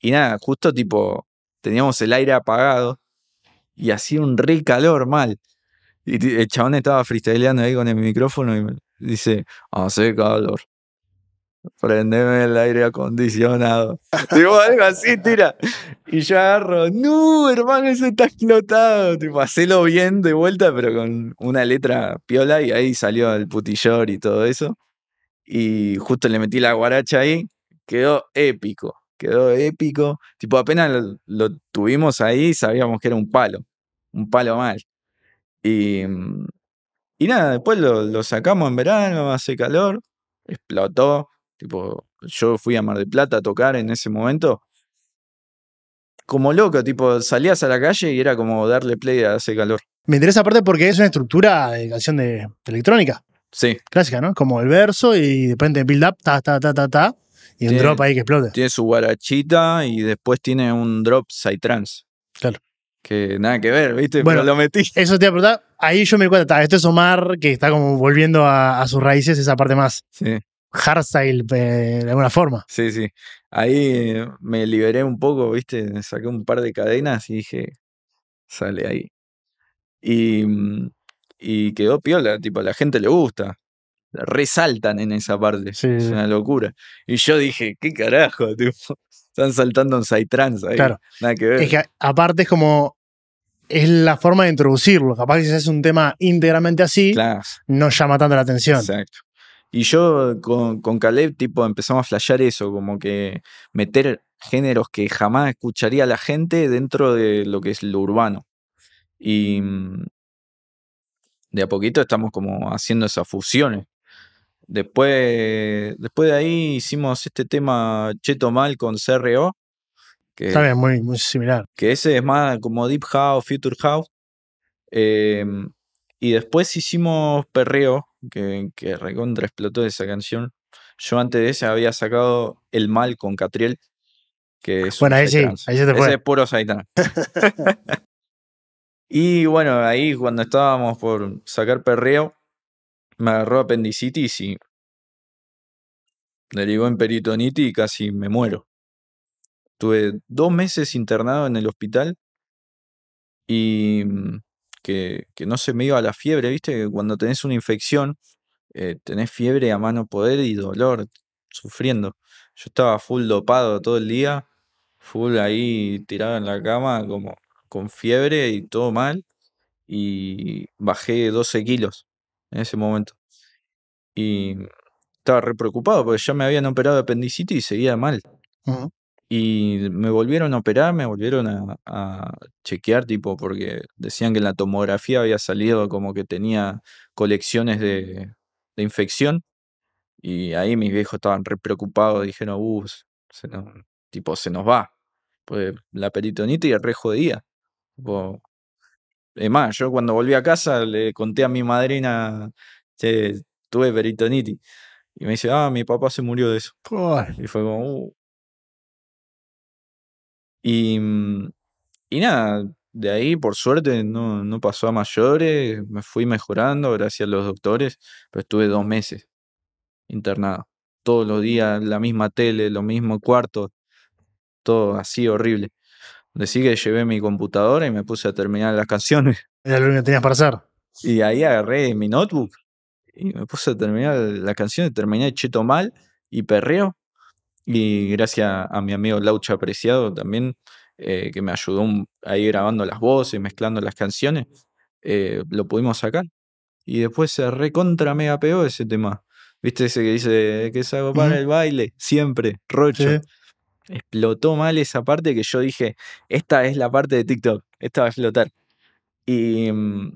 y nada, justo tipo teníamos el aire apagado y hacía un re calor mal. Y el chabón estaba freestyleando ahí con el micrófono y me dice, hace calor prendeme el aire acondicionado. Digo, algo así, tira. Y yo agarro, no, hermano, eso está explotado. Tipo, hacelo bien de vuelta, pero con una letra piola. Y ahí salió el putillor y todo eso. Y justo le metí la guaracha ahí. Quedó épico. Quedó épico. Tipo, apenas lo, tuvimos ahí, sabíamos que era un palo. Un palo mal. Y, y nada, después lo sacamos en verano, hace calor. Explotó Tipo, yo fui a Mar de Plata a tocar en ese momento. Como loco, tipo, salías a la calle y era como darle play a ese calor. Me interesa aparte porque es una estructura de canción de, electrónica. Sí. Clásica, ¿no? Como el verso y de build up, ta, ta, ta, ta, ta. Y un drop ahí que explota. Tiene su guarachita y después tiene un drop trans. Claro. Que nada que ver, ¿viste? Bueno, Pero lo metí. Eso te iba Ahí yo me cuento cuenta, esto es Omar que está como volviendo a, a sus raíces, esa parte más. Sí hardstyle de alguna forma. Sí, sí. Ahí me liberé un poco, ¿viste? Saqué un par de cadenas y dije, sale ahí. Y, y quedó piola, tipo, a la gente le gusta. Resaltan en esa parte. es una locura. Y yo dije, ¿qué carajo? Tipo, están saltando en Psytrance ahí. Claro. Nada que ver. Es aparte es como es la forma de introducirlo. Capaz que si es un tema íntegramente así, no llama tanto la atención. Exacto. Y yo con, con Caleb, tipo, empezamos a flashear eso, como que meter géneros que jamás escucharía la gente dentro de lo que es lo urbano. Y mm, de a poquito estamos como haciendo esas fusiones. Después, después de ahí hicimos este tema Cheto Mal con CRO. Que, Está bien, muy, muy similar. Que ese es más como Deep House, Future House. Em, y después hicimos Perreo, que, que recontra explotó esa canción. Yo antes de esa había sacado El Mal con Catriel. Que es bueno, ahí sí, ahí se te fue. Ese es puro Saitán. y bueno, ahí cuando estábamos por sacar perreo, me agarró apendicitis y derivó en peritonitis y casi me muero. Tuve dos meses internado en el hospital y mm, que, no se me iba la fiebre, viste, que cuando tenés una infección, eh, tenés fiebre a mano poder y dolor, sufriendo. Yo estaba full dopado todo el día, full ahí tirado en la cama, como con fiebre y todo mal, y bajé 12 kilos en ese momento. Y estaba re preocupado porque ya me habían operado de apendicitis y seguía mal. Y me volvieron a operar, me volvieron a, chequear, tipo, porque decían que en la tomografía había salido como que tenía colecciones de, infección. Y ahí mis viejos estaban re preocupados, dijeron, uh, se tipo, se nos va. Pues la peritonitis el re jodida. es más, yo cuando volví a casa le conté a mi madrina, que tuve peritonitis. Y me dice, ah, mi papá se murió de eso. Y fue como, uh, Mm, y, nada, de ahí por suerte no, pasó a mayores, me fui mejorando gracias a los doctores, pero estuve dos meses internado. Todos los días la misma tele, lo mismo cuarto, todo así horrible. Decí que llevé mi computadora y me puse a terminar las canciones. Era lo único que tenías para hacer. Y ahí agarré mi notebook y me puse a terminar la canción terminé cheto mal y perreo. Y gracias a mi amigo Laucha Apreciado también, eh, que me ayudó ahí grabando las voces, mezclando las canciones, eh, lo pudimos sacar. Y después se recontra mega pegó ese tema. ¿Viste ese que dice que algo para el baile? Siempre, Rocho. Explotó mal esa parte que yo dije, esta es la parte de TikTok, esta va a explotar. Y mm,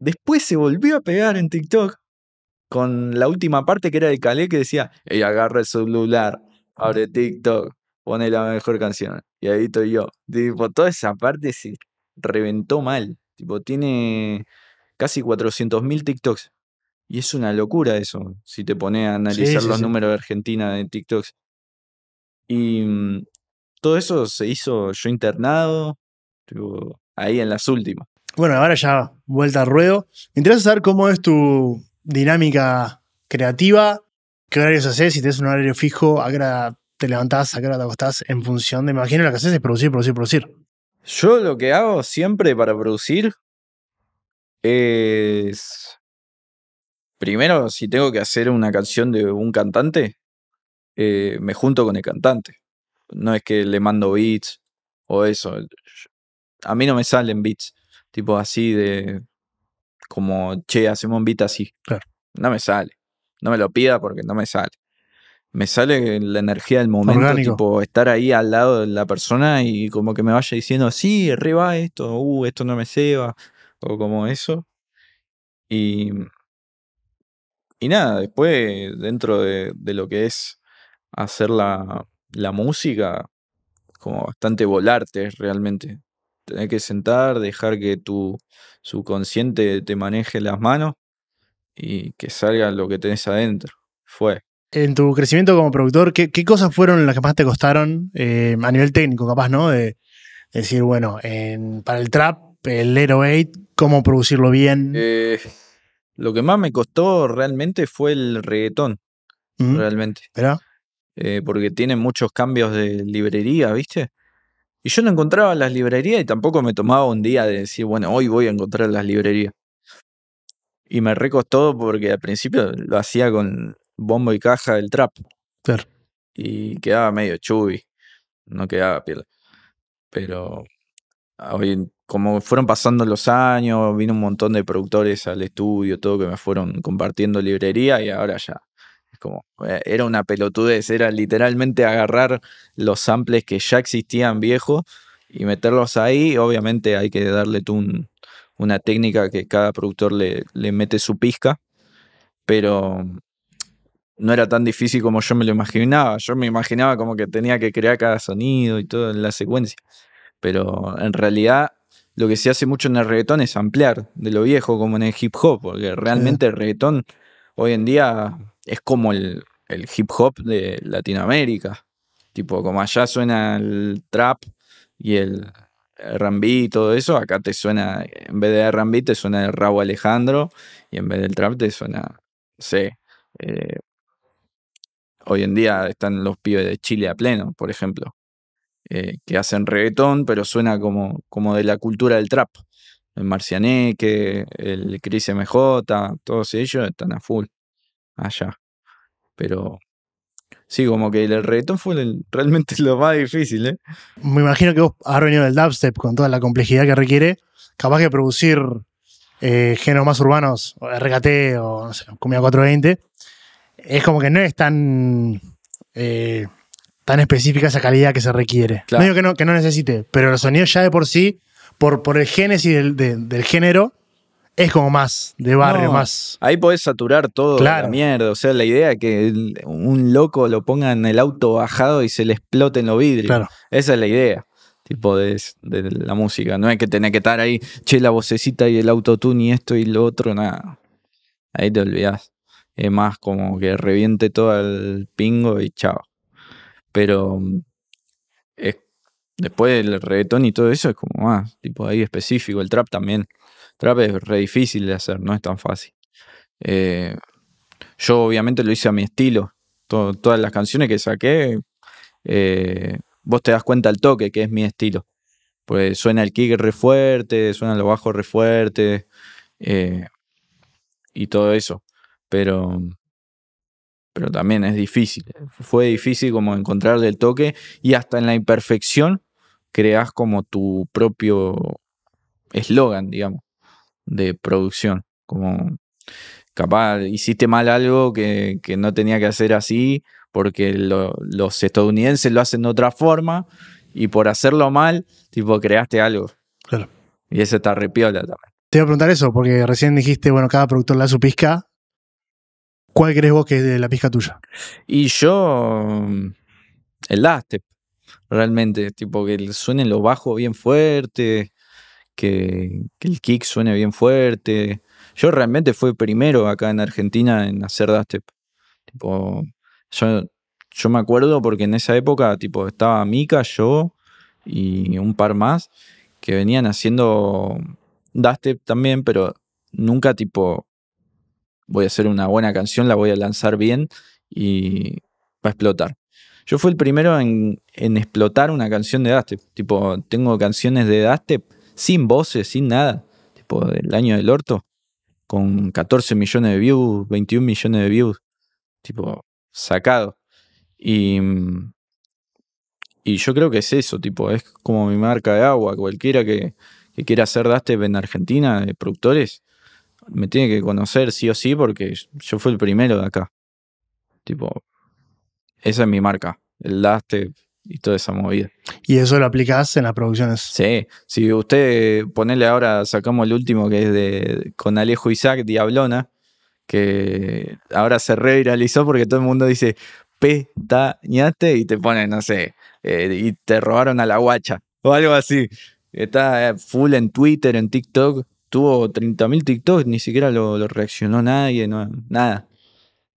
después se volvió a pegar en TikTok con la última parte que era de Calé que decía, ella agarra el celular, abre TikTok, pone la mejor canción. Y ahí estoy yo. Tipo, toda esa parte se reventó mal. Tipo, tiene casi 400.000 TikToks. Y es una locura eso, si te pones a analizar los números de Argentina de TikToks. Y mm, todo eso se hizo yo internado, ahí en las últimas. Bueno, ahora ya vuelta al ruedo. Me interesa saber cómo es tu dinámica creativa qué horarios haces, si tienes un horario fijo, a qué hora te levantás, a qué hora te acostás, en función de, me imagino lo que haces es producir, producir, producir. Yo lo que hago siempre para producir es... Primero, si tengo que hacer una canción de un cantante, eh, me junto con el cantante. No es que le mando beats o eso. A mí no me salen beats, tipo así de como, che, hacemos un beat así. Claro. No me sale. No me lo pida porque no me sale. Me sale la energía del momento, tipo estar ahí al lado de la persona y como que me vaya diciendo, sí, re esto, uh, esto no me ceba, o como eso. Y, nada, después dentro de, lo que es hacer la, la música, como bastante volarte realmente. Tenés que sentar, dejar que tu subconsciente te maneje las manos y que salga lo que tenés adentro. Fue. En tu crecimiento como productor, ¿qué, cosas fueron las que más te costaron eh, a nivel técnico, capaz, ¿no? De, decir, bueno, para el trap, el 8, ¿cómo producirlo bien? Eh, lo que más me costó realmente fue el reggaetón. Realmente. ¿Pero? Eh, porque tiene muchos cambios de librería, ¿viste? Y yo no encontraba las librerías y tampoco me tomaba un día de decir, bueno, hoy voy a encontrar las librerías. Y me recostó porque al principio lo hacía con bombo y caja del trap. Claro. Y quedaba medio chubi, no quedaba piel. Pero ah, hoy, como fueron pasando los años, vino un montón de productores al estudio, todo que me fueron compartiendo librería y ahora ya. como, eh, era una pelotudez, era literalmente agarrar los samples que ya existían viejos y meterlos ahí. Obviamente hay que darle tú un, una técnica que cada productor le, mete su pizca, pero no era tan difícil como yo me lo imaginaba. Yo me imaginaba como que tenía que crear cada sonido y todo en la secuencia. Pero en realidad lo que se hace mucho en el reggaetón es ampliar de lo viejo como en el hip hop, porque realmente el reggaetón hoy en día es como el, el, hip hop de Latinoamérica. Tipo, como allá suena el trap y el, eh, R&B y todo eso, acá te suena, en vez de R&B te suena el Rabo Alejandro y en vez del trap te suena, C. sé, eh, hoy en día están los pibes de Chile a pleno, por ejemplo, eh, que hacen reggaetón, pero suena como, como de la cultura del trap. El Marcianeque, el Cris MJ, todos ellos están a full allá. Pero Sí, como que el reggaetón fue realmente lo más difícil, ¿eh? Me imagino que vos has venido del dubstep con toda la complejidad que requiere. Capaz de producir eh, géneros más urbanos, RKT o no sé, 420, es como que no es tan, eh, tan específica esa calidad que se requiere. que no, necesite, pero los sonidos ya de por sí, por, por el génesis del género, es como más de barrio, más. Ahí podés saturar todo, la mierda. O sea, la idea es que un loco lo ponga en el auto bajado y se le en los vidrios. Claro. Esa es la idea. Tipo de, la música. No es que tenés que estar ahí, che, la vocecita y el auto autotune y esto y lo otro, nada. Ahí te olvidás. Es más como que reviente todo el pingo y chao. Pero mm, después el reggaetón y todo eso es como más, tipo ahí específico. El trap también. Trap es re difícil de hacer, no es tan fácil. Eh, yo obviamente lo hice a mi estilo. todas las canciones que saqué, eh, vos te das cuenta al toque que es mi estilo. Pues suena el kick re fuerte, suena lo bajo re fuerte eh, y todo eso. Pero, pero también es difícil. Fue difícil como encontrarle el toque y hasta en la imperfección creas como tu propio eslogan, digamos de producción. Como capaz hiciste mal algo que, no tenía que hacer así porque los estadounidenses lo hacen de otra forma y por hacerlo mal, tipo, creaste algo. Claro. Y eso está repiola también. Te iba a preguntar eso, porque recién dijiste, bueno, cada productor la da su pizca. ¿Cuál crees vos que es la pizca tuya? Y yo, mm, el last realmente, tipo, que suenen los bajos bien fuerte, que, el kick suene bien fuerte. Yo realmente fue primero acá en Argentina en hacer Dastep. yo, me acuerdo porque en esa época tipo, estaba Mika, yo y un par más que venían haciendo Dastep también, pero nunca tipo voy a hacer una buena canción, la voy a lanzar bien y va a explotar. Yo fui el primero en, explotar una canción de Dastep. Tipo, tengo canciones de Dastep sin voces, sin nada, tipo del año del orto, con 14 millones de views, 21 millones de views, tipo sacado. Y, y yo creo que es eso, tipo, es como mi marca de agua, cualquiera que, que quiera hacer Dastep en Argentina, de productores, me tiene que conocer sí o sí porque yo fui el primero de acá. Tipo, esa es mi marca, el Dastep y toda esa movida. ¿Y eso lo aplicás en las producciones? Sí, si usted ponele ahora, sacamos el último que es de con Alejo Isaac, Diablona, que ahora se reviralizó porque todo el mundo dice pestañaste y te ponen, no sé, eh, y te robaron a la guacha o algo así. Está eh, full en Twitter, en TikTok. Tuvo 30.000 TikToks, ni siquiera lo, reaccionó nadie, nada.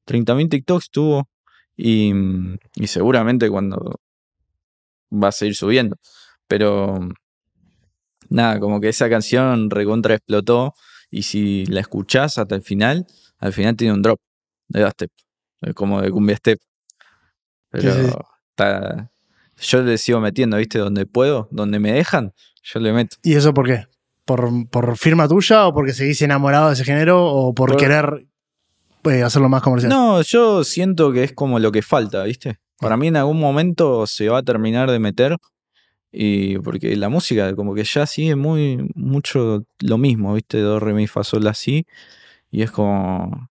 30.000 TikToks tuvo. y, seguramente cuando va a seguir subiendo. Pero nada, como que esa canción recontra explotó y si la escuchás hasta el final, al final tiene un drop de Es como de cumbia step. Pero yo le sigo metiendo, ¿viste? Donde puedo, donde me dejan, yo le meto. ¿Y eso por qué? ¿Por, firma tuya o porque seguís enamorado de ese género o por, querer eh, hacerlo más comercial? No, yo siento que es como lo que falta, ¿viste? Para mí en algún momento se va a terminar de meter y porque la música como que ya sigue muy mucho lo mismo, ¿viste? Do, re, mi, fa, sol, así y es como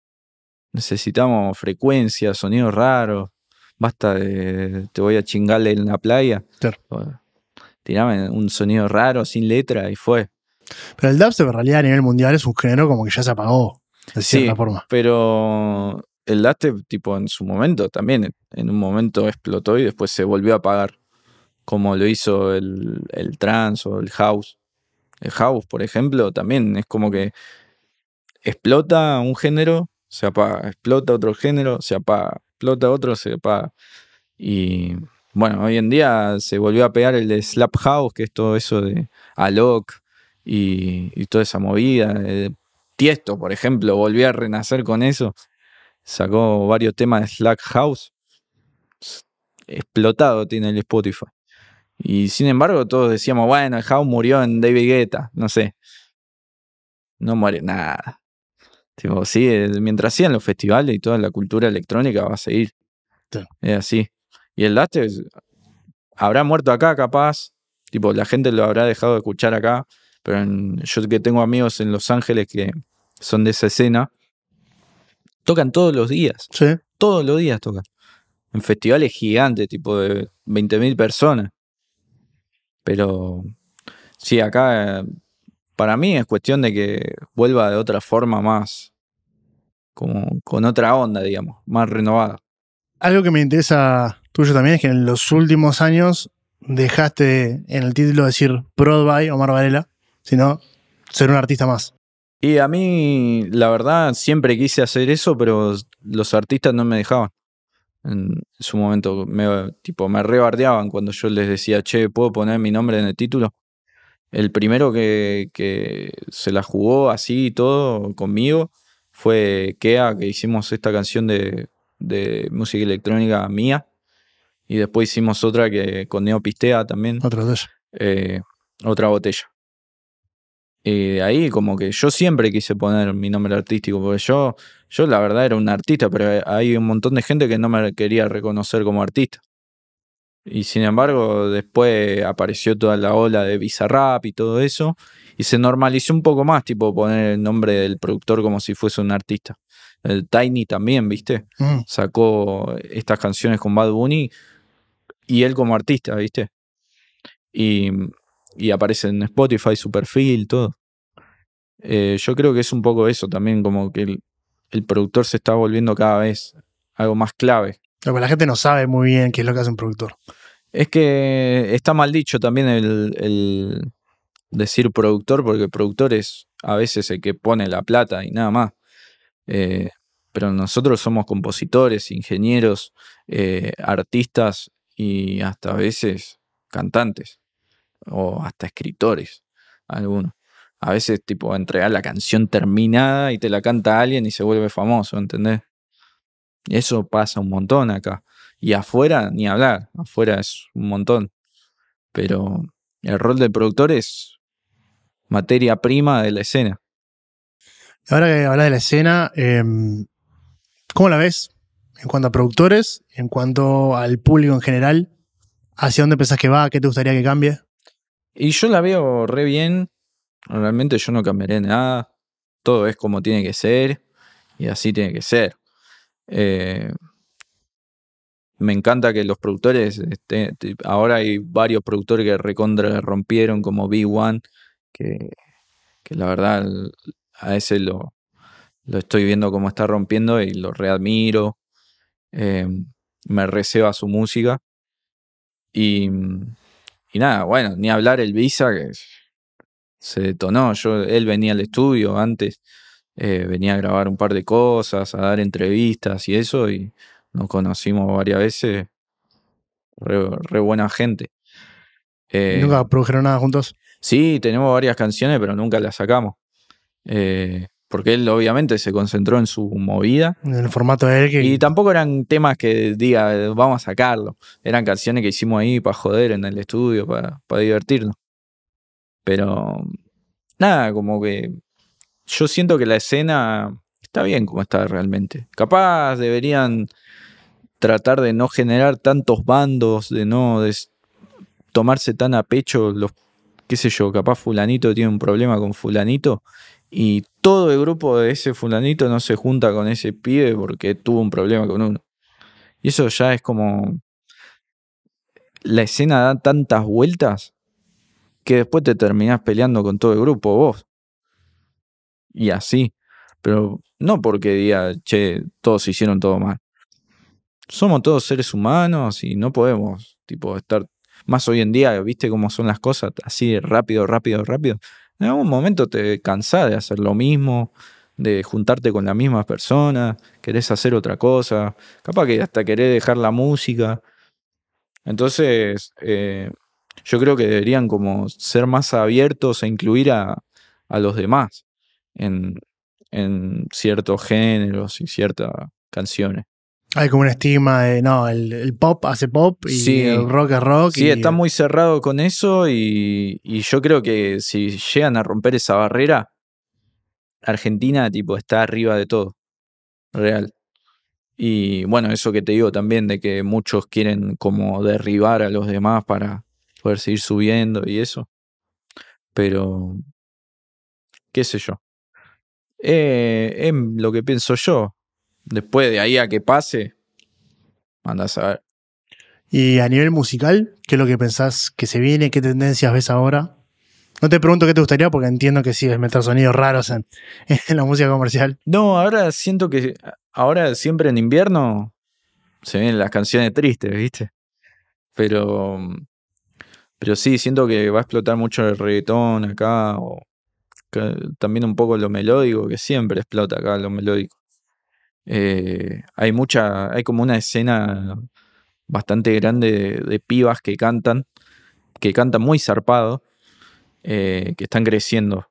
necesitamos frecuencia sonido raro basta de te voy a chingarle en la playa. Tirame un sonido raro sin letra y fue. Pero el dubstep en realidad a nivel mundial es un género como que ya se apagó de cierta sí, forma. Pero el Daste tipo, en su momento también, en un momento explotó y después se volvió a apagar, como lo hizo el, trans o el house. El house, por ejemplo, también es como que explota un género, se apaga, explota otro género, se apaga, explota otro, se apaga. Y bueno, hoy en día se volvió a pegar el de Slap House, que es todo eso de Alok y, toda esa movida. tiesto, por ejemplo, volvió a renacer con eso. Sacó varios temas de Slack House. Explotado tiene el Spotify. Y sin embargo, todos decíamos, bueno, el House murió en David Guetta, no sé. No muere nada. Tipo, sí, mientras sigan los festivales y toda la cultura electrónica va a seguir. Es así. Y el last, habrá muerto acá, capaz. Tipo, la gente lo habrá dejado de escuchar acá. Pero yo que tengo amigos en Los Ángeles que son de esa escena, Tocan todos los días. Sí. Todos los días tocan. En festivales gigantes, tipo de 20.000 personas. Pero sí, acá para mí es cuestión de que vuelva de otra forma más, como con otra onda, digamos, más renovada. Algo que me interesa tuyo también es que en los últimos años dejaste en el título decir Prodby o Omar Varela, sino ser un artista más. Y a mí, la verdad, siempre quise hacer eso, pero los artistas no me dejaban. En su momento, me, tipo, me rebardeaban cuando yo les decía, che, ¿puedo poner mi nombre en el título? El primero que, se la jugó así y todo conmigo fue Kea, que hicimos esta canción de, música electrónica mía. Y después hicimos otra que con Neo Pistea también. Otra dos. Eh, otra botella. Y eh, ahí como que yo siempre quise poner mi nombre artístico, porque yo, yo la verdad era un artista, pero hay un montón de gente que no me quería reconocer como artista. Y sin embargo, después apareció toda la ola de Bizarrap y todo eso, y se normalizó un poco más, tipo poner el nombre del productor como si fuese un artista. El Tiny también, ¿viste? Mm. Sacó estas canciones con Bad Bunny y él como artista, ¿viste? Y y aparece en Spotify su perfil, todo. Eh, yo creo que es un poco eso también, como que el, productor se está volviendo cada vez algo más clave. Pero la gente no sabe muy bien qué es lo que hace un productor. Es que está mal dicho también el, decir productor, porque productor es a veces el que pone la plata y nada más. Eh, pero nosotros somos compositores, ingenieros, eh, artistas y hasta a veces cantantes o hasta escritores, algunos. A veces, tipo, entregar ah, la canción terminada y te la canta alguien y se vuelve famoso, ¿entendés? Eso pasa un montón acá. Y afuera, ni hablar, afuera es un montón. Pero el rol del productor es materia prima de la escena. Ahora que hablas de la escena, em, ¿cómo la ves en cuanto a productores, en cuanto al público en general? ¿Hacia dónde pensás que va? ¿Qué te gustaría que cambie? Y yo la veo re bien. Realmente yo no cambiaré nada. Todo es como tiene que ser. Y así tiene que ser. Eh, me encanta que los productores, este, ahora hay varios productores que recontra rompieron, como B1, que, que la verdad a ese lo, lo estoy viendo como está rompiendo y lo readmiro. Eh, me receba su música. Y y nada, bueno, ni hablar el Visa, que se detonó. Yo, él venía al estudio antes, eh, venía a grabar un par de cosas, a dar entrevistas y eso, y nos conocimos varias veces. Re, buena gente. Eh, ¿Nunca produjeron nada juntos? Sí, tenemos varias canciones, pero nunca las sacamos. Eh, porque él obviamente se concentró en su movida. En el formato de él Y tampoco eran temas que diga, vamos a sacarlo. Eran canciones que hicimos ahí para joder en el estudio, para, para divertirnos. Pero nada, como que yo siento que la escena está bien como está realmente. Capaz deberían tratar de no generar tantos bandos, de no tomarse tan a pecho los, qué sé yo, capaz fulanito tiene un problema con fulanito y todo el grupo de ese fulanito no se junta con ese pibe porque tuvo un problema con uno. Y eso ya es como... La escena da tantas vueltas que después te terminás peleando con todo el grupo vos. Y así. Pero no porque diga, che, todos hicieron todo mal. Somos todos seres humanos y no podemos, tipo, estar... Más hoy en día, viste cómo son las cosas, así rápido, rápido, rápido en algún momento te cansás de hacer lo mismo, de juntarte con las mismas personas, querés hacer otra cosa, capaz que hasta querés dejar la música. Entonces, eh, yo creo que deberían como ser más abiertos e incluir a, los demás en, en ciertos géneros y ciertas canciones. Hay como una estima de, no, el, pop hace pop y el rock es rock. Sí, está muy cerrado con eso y, yo creo que si llegan a romper esa barrera, Argentina tipo está arriba de todo, real. Y bueno, eso que te digo también de que muchos quieren como derribar a los demás para poder seguir subiendo y eso. Pero, qué sé yo. Eh, en lo que pienso yo Después de ahí a que pase, mandas a ver. Y a nivel musical, ¿qué es lo que pensás que se viene? ¿Qué tendencias ves ahora? No te pregunto qué te gustaría porque entiendo que sí, es meter sonidos raros en, la música comercial. No, ahora siento que ahora siempre en invierno se ven las canciones tristes, ¿viste? Pero, pero sí, siento que va a explotar mucho el reggaetón acá, o también un poco lo melódico, que siempre explota acá lo melódico. Eh, hay mucha, hay como una escena bastante grande de, pibas que cantan, que cantan muy zarpado, eh, que están creciendo.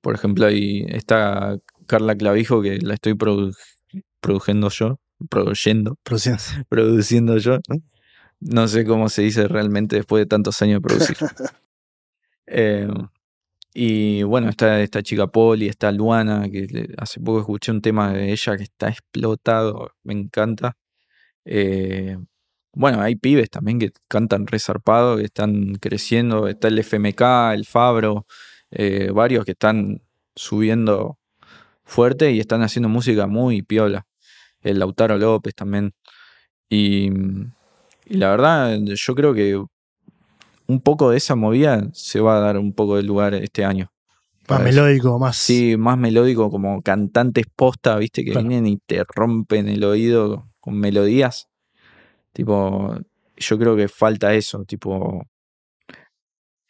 Por ejemplo, ahí está Carla Clavijo, que la estoy produciendo yo, produyendo, produciendo, produciendo yo. No sé cómo se dice realmente después de tantos años de producir. eh, y bueno, está esta chica Poli, está Luana, que hace poco escuché un tema de ella que está explotado, me encanta. Eh, bueno, hay pibes también que cantan resarpado, que están creciendo, está el FMK, el Fabro, eh, varios que están subiendo fuerte y están haciendo música muy piola. El Lautaro López también. y la verdad, yo creo que un poco de esa movida se va a dar un poco de lugar este año. Más melódico, más. Sí, más melódico, como cantantes posta, viste, que vienen y te rompen el oído con melodías. Tipo, yo creo que falta eso, tipo.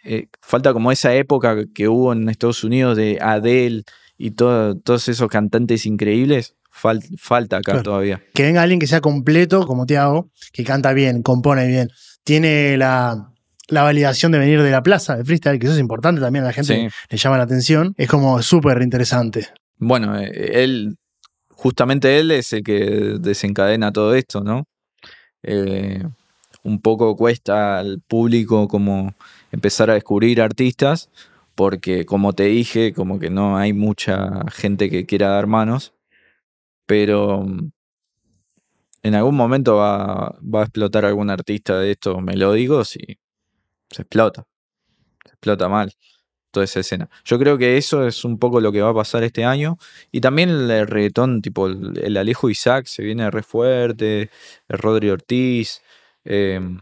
Eh, falta como esa época que hubo en Estados Unidos de Adele y todos esos cantantes increíbles. falta acá todavía. Que venga alguien que sea completo, como Teago, que canta bien, compone bien, tiene la, la validación de venir de la plaza de freestyle, que eso es importante también, a la gente le llama la atención, es como súper interesante. Bueno, eh, él, justamente él es el que desencadena todo esto, ¿no? Eh, un poco cuesta al público como empezar a descubrir artistas, porque como te dije, como que no hay mucha gente que quiera dar manos, pero mm, en algún momento va, va a explotar algún artista de estos melódicos y se explota. Se explota mal toda esa escena. Yo creo que eso es un poco lo que va a pasar este año. Y también el reggaetón, tipo el Alejo Isaac se viene re fuerte, el Rodri Ortiz, em,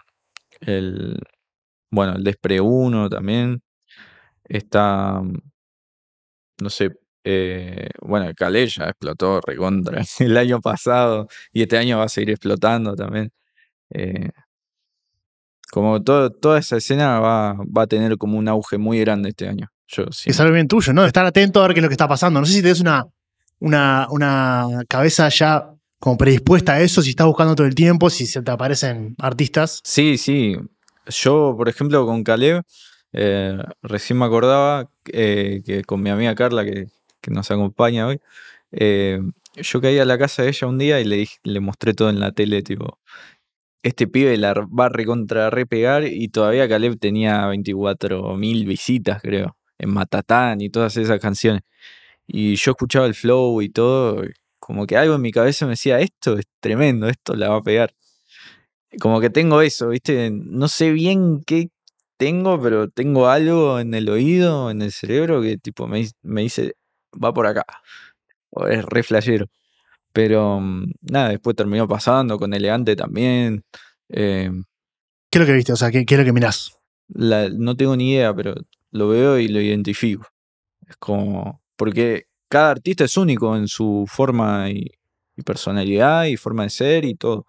el, bueno, el Despre 1 también. Está, no sé, eh, bueno, el explotó recontra el año pasado y este año va a seguir explotando también. Eh, como toda esa escena va, a tener como un auge muy grande este año. Yo, sí. Es algo bien tuyo, ¿no? Estar atento a ver qué es lo que está pasando. No sé si tenés una, una, una cabeza ya como predispuesta a eso, si estás buscando todo el tiempo, si se te aparecen artistas. Sí, sí. Yo, por ejemplo, con Caleb, eh, recién me acordaba eh, que con mi amiga Carla, que, nos acompaña hoy, eh, yo caí a la casa de ella un día y le, le mostré todo en la tele, tipo, este pibe la va recontra repegar y todavía Caleb tenía 24.000 visitas, creo, en Matatán y todas esas canciones. Y yo escuchaba el flow y todo, como que algo en mi cabeza me decía, esto es tremendo, esto la va a pegar. Como que tengo eso, ¿viste? No sé bien qué tengo, pero tengo algo en el oído, en el cerebro, que tipo me, dice, va por acá. O es re pero mm, nada, después terminó pasando con Elegante también. Em. ¿Qué es lo que viste? O sea, ¿qué, es lo que mirás? no tengo ni idea, pero lo veo y lo identifico. Es como. Porque cada artista es único en su forma y, personalidad y forma de ser y todo.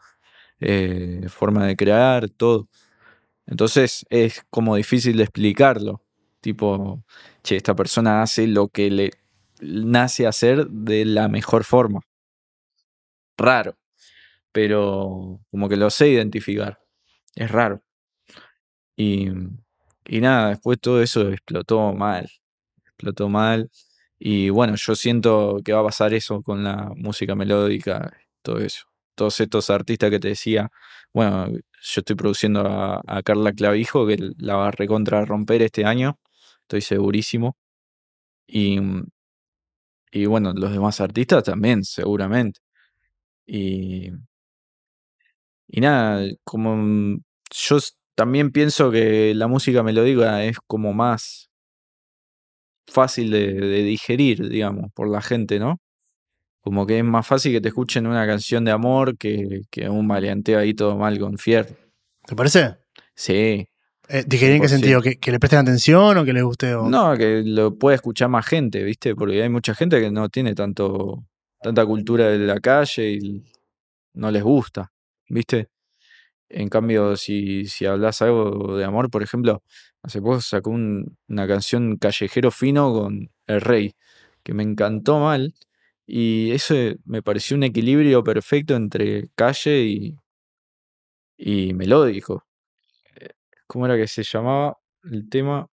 Eh, forma de crear, todo. Entonces es como difícil de explicarlo. Tipo, che, esta persona hace lo que le nace hacer de la mejor forma raro, pero como que lo sé identificar. Es raro. Y, nada, después todo eso explotó mal. Explotó mal. Y bueno, yo siento que va a pasar eso con la música melódica, todo eso. Todos estos artistas que te decía, bueno, yo estoy produciendo a, Carla Clavijo, que la va a recontra romper este año, estoy segurísimo. y bueno, los demás artistas también, seguramente. Y, y nada, como mm, yo también pienso que la música melódica es como más fácil de, digerir, digamos, por la gente, ¿no? Como que es más fácil que te escuchen una canción de amor que, un maleanteo ahí todo mal con Fier. ¿Te parece? Sí. Eh, ¿Digerir en qué sentido? ¿Que, le presten atención o que le guste? O... No, que lo pueda escuchar más gente, ¿viste? Porque hay mucha gente que no tiene tanto tanta cultura de la calle y no les gusta, ¿viste? En cambio, si, hablas algo de amor, por ejemplo, hace poco sacó una canción Callejero Fino con El Rey, que me encantó mal. Y eso me pareció un equilibrio perfecto entre calle y, y melódico. Eh, ¿Cómo era que se llamaba el tema?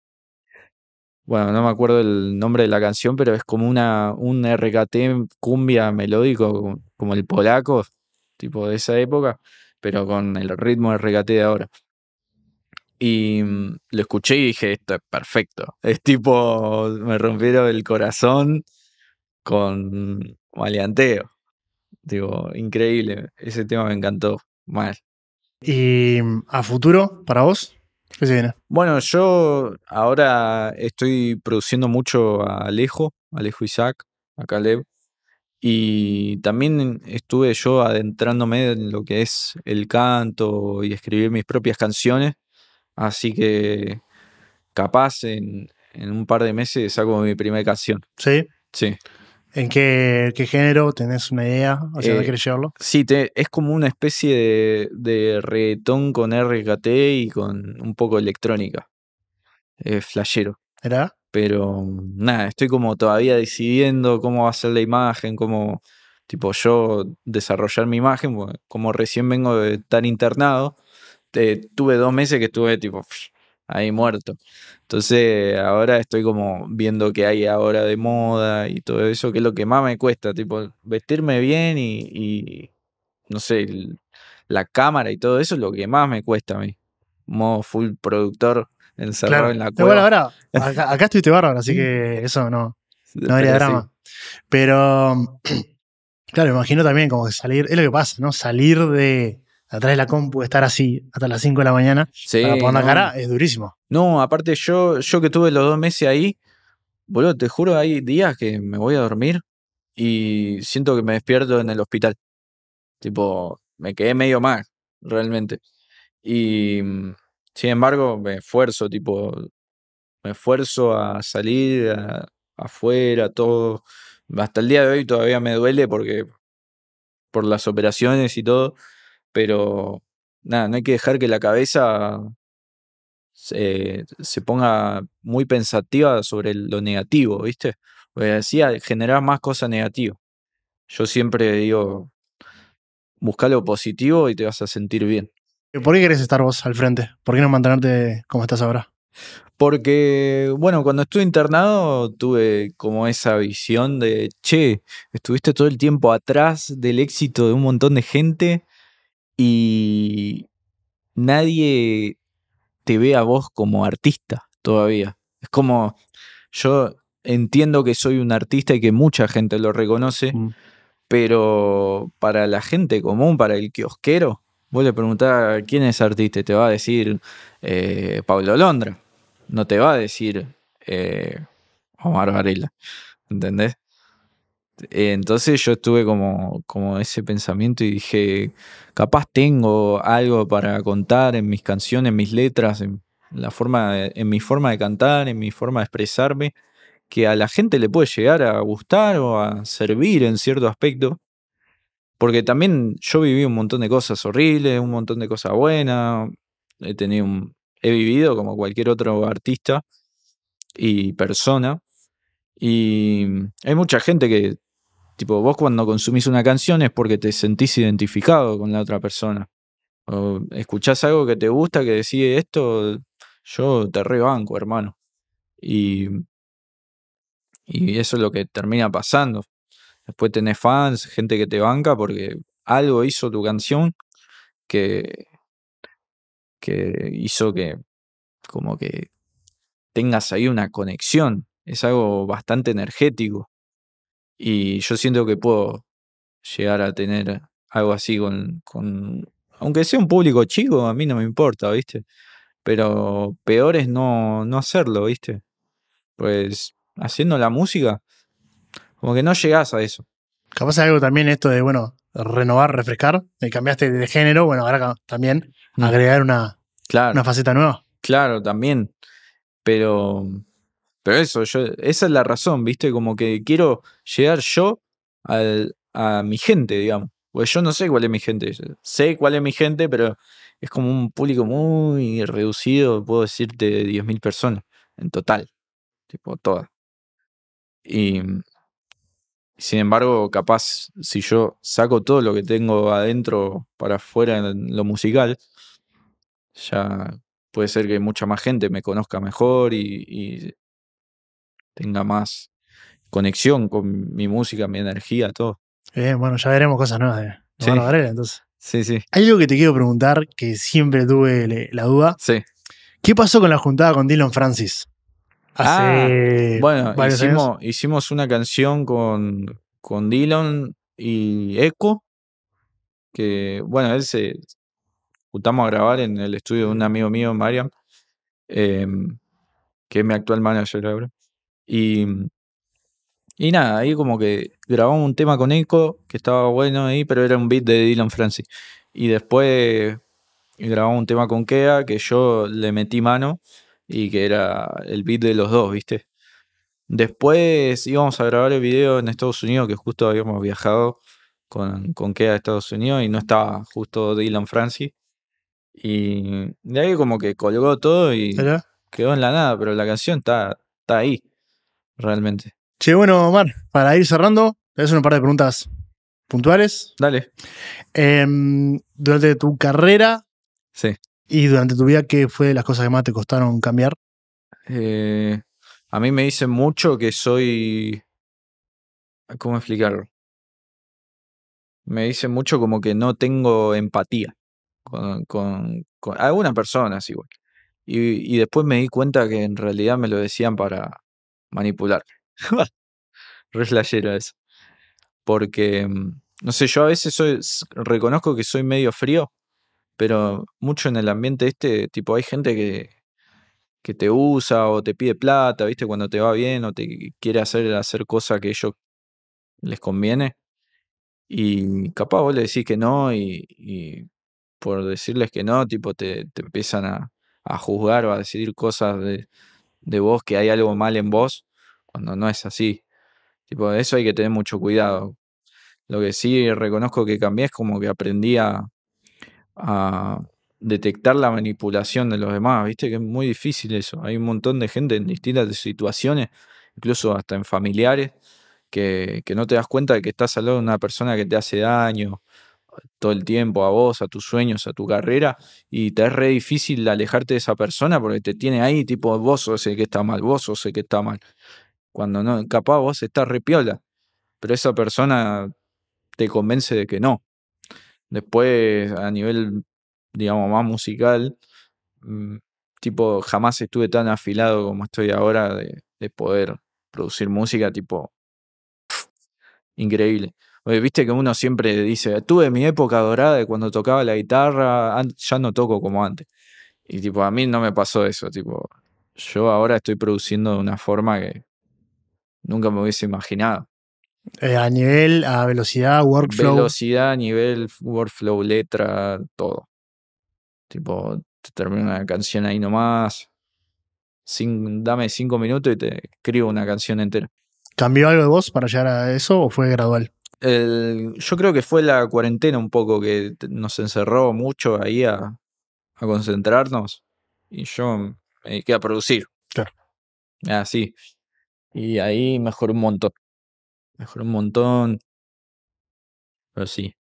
bueno, no me acuerdo el nombre de la canción, pero es como una, un RKT cumbia melódico, como el polaco, tipo de esa época, pero con el ritmo de RKT de ahora. Y mm, lo escuché y dije, esto es perfecto. Es tipo, me rompieron el corazón con maleanteo. Digo, increíble. Ese tema me encantó. Mal. ¿Y mm, a futuro para vos? Bueno, yo ahora estoy produciendo mucho a Alejo, Alejo Isaac, a Caleb. Y también estuve yo adentrándome en lo que es el canto y escribir mis propias canciones. Así que capaz en, en un par de meses saco mi primera canción. Sí. Sí. ¿En qué, género? ¿Tenés una idea? ¿O sea, eh, llevarlo? Sí, es como una especie de, de reggaetón con RKT y con un poco electrónica. Eh, flashero. ¿Era? Pero nada, estoy como todavía decidiendo cómo va a ser la imagen, cómo, tipo, yo desarrollar mi imagen, como recién vengo de estar internado, eh, tuve dos meses que estuve, tipo, ahí muerto. Entonces ahora estoy como viendo qué hay ahora de moda y todo eso, que es lo que más me cuesta, tipo vestirme bien y, no sé, la cámara y todo eso es lo que más me cuesta a mí. Modo full productor encerrado en la cueva. Bueno, ahora, acá, estoy estuviste bárbaro, así que eso no, no haría drama. Pero, claro, imagino también como salir, es lo que pasa, ¿no? Salir de atrás de la compu, estar así hasta las 5 de la mañana para poner la cara, es durísimo. No, aparte yo, yo que tuve los dos meses ahí, boludo, te juro, hay días que me voy a dormir y siento que me despierto en el hospital. Tipo, me quedé medio mal, realmente. Y mm, sin embargo, me esfuerzo, tipo, me esfuerzo a salir afuera, todo. Hasta el día de hoy todavía me duele porque por las operaciones y todo, pero nada, no hay que dejar que la cabeza se, ponga muy pensativa sobre lo negativo, ¿viste? decía, generar más cosas negativas. Yo siempre digo, busca lo positivo y te vas a sentir bien. ¿Por qué querés estar vos al frente? ¿Por qué no mantenerte como estás ahora? Porque, bueno, cuando estuve internado tuve como esa visión de, che, estuviste todo el tiempo atrás del éxito de un montón de gente y nadie te ve a vos como artista todavía. Es como yo entiendo que soy un artista y que mucha gente lo reconoce, mm. pero para la gente común, para el kiosquero, vos le preguntás quién es artista te va a decir eh, Pablo Londra, no te va a decir eh, Omar Varela, ¿entendés? Eh, entonces yo estuve como, como ese pensamiento y dije, capaz tengo algo para contar en mis canciones, en mis letras, en, la forma en mi forma de cantar, en mi forma de expresarme, que a la gente le puede llegar a gustar o a servir en cierto aspecto. Porque también yo viví un montón de cosas horribles, un montón de cosas buenas, he tenido he vivido como cualquier otro artista y persona. Y hay mucha gente que Tipo, vos cuando consumís una canción es porque te sentís identificado con la otra persona. O escuchás algo que te gusta, que decide esto, yo te rebanco, hermano. Y, y eso es lo que termina pasando. Después tenés fans, gente que te banca porque algo hizo tu canción que, que hizo que como que tengas ahí una conexión. Es algo bastante energético. Y yo siento que puedo llegar a tener algo así con, Aunque sea un público chico, a mí no me importa, ¿viste? Pero peor es no, hacerlo, ¿viste? Pues haciendo la música, como que no llegás a eso. Capaz algo también esto de, bueno, renovar, refrescar, cambiaste de género, bueno, ahora también agregar una faceta nueva. Claro, también. Pero pero eso, esa es la razón, ¿viste? Como que quiero llegar yo al, a mi gente, digamos. Pues yo no sé cuál es mi gente. Sé cuál es mi gente, pero es como un público muy reducido, puedo decirte, 10.000 personas en total. Tipo, todas. Y sin embargo, capaz, si yo saco todo lo que tengo adentro para afuera en lo musical, ya puede ser que mucha más gente me conozca mejor y tenga más conexión con mi música, mi energía, todo. Eh, bueno, ya veremos cosas nuevas de, sí. entonces. Sí, sí. Hay algo que te quiero preguntar que siempre tuve la duda. Sí. ¿Qué pasó con la juntada con Dylan Francis? ah, bueno, hicimos, una canción con, con Dylan y Echo, que bueno, él se juntamos a grabar en el estudio de un amigo mío, Mariam, em, que es mi actual manager ahora. Y, y nada, ahí como que grabamos un tema con Echo, que estaba bueno ahí, pero era un beat de Dylan Francis. Y después grabamos un tema con Kea, que yo le metí mano y que era el beat de los dos, ¿viste? Después íbamos a grabar el video en Estados Unidos, que justo habíamos viajado con, con Kea a Estados Unidos y no estaba justo Dylan Francis. Y de ahí como que colgó todo y quedó en la nada, pero la canción está, está ahí realmente. Che, bueno, Omar, para ir cerrando, te voy a un par de preguntas puntuales. Dale. Em, durante tu carrera sí. y durante tu vida, ¿qué fue las cosas que más te costaron cambiar? Eh, a mí me dicen mucho que soy... ¿Cómo explicarlo? Me dicen mucho como que no tengo empatía con, con, algunas personas igual. y después me di cuenta que en realidad me lo decían para, manipular. Reslayera eso. Porque, mm, no sé, yo a veces soy, reconozco que soy medio frío, pero mucho en el ambiente este, tipo, hay gente que, que te usa o te pide plata, ¿viste? Cuando te va bien o te quiere hacer hacer cosas que ellos les conviene. Y capaz vos le decís que no y, y por decirles que no, tipo, te, te empiezan a, a juzgar o a decidir cosas de, de vos que hay algo mal en vos, cuando no es así. Tipo, eso hay que tener mucho cuidado. Lo que sí reconozco que cambié es como que aprendí a, detectar la manipulación de los demás, viste que es muy difícil eso. Hay un montón de gente en distintas situaciones, incluso hasta en familiares, que, que no te das cuenta de que estás al lado de una persona que te hace daño todo el tiempo a vos, a tus sueños, a tu carrera, y te es re difícil alejarte de esa persona porque te tiene ahí, tipo, vos sos el que está mal, vos sos el que está mal. Cuando no, capaz vos estás re piola, pero esa persona te convence de que no. Después, a nivel, digamos, más musical, mm, tipo, jamás estuve tan afilado como estoy ahora de, poder producir música, tipo, increíble viste que uno siempre dice, tuve mi época dorada de cuando tocaba la guitarra, ya no toco como antes. Y tipo, a mí no me pasó eso, tipo, yo ahora estoy produciendo de una forma que nunca me hubiese imaginado. Eh, a nivel, a velocidad, workflow. Velocidad, nivel, workflow, letra, todo. Tipo, te termino una canción ahí nomás. dame cinco minutos y te escribo una canción entera. ¿Cambió algo de voz para llegar a eso o fue gradual? yo creo que fue la cuarentena un poco que nos encerró mucho ahí a, concentrarnos y yo me dediqué a producir. Claro. Ah, sí. Y ahí mejoró un montón. Mejoró un montón. Pero sí,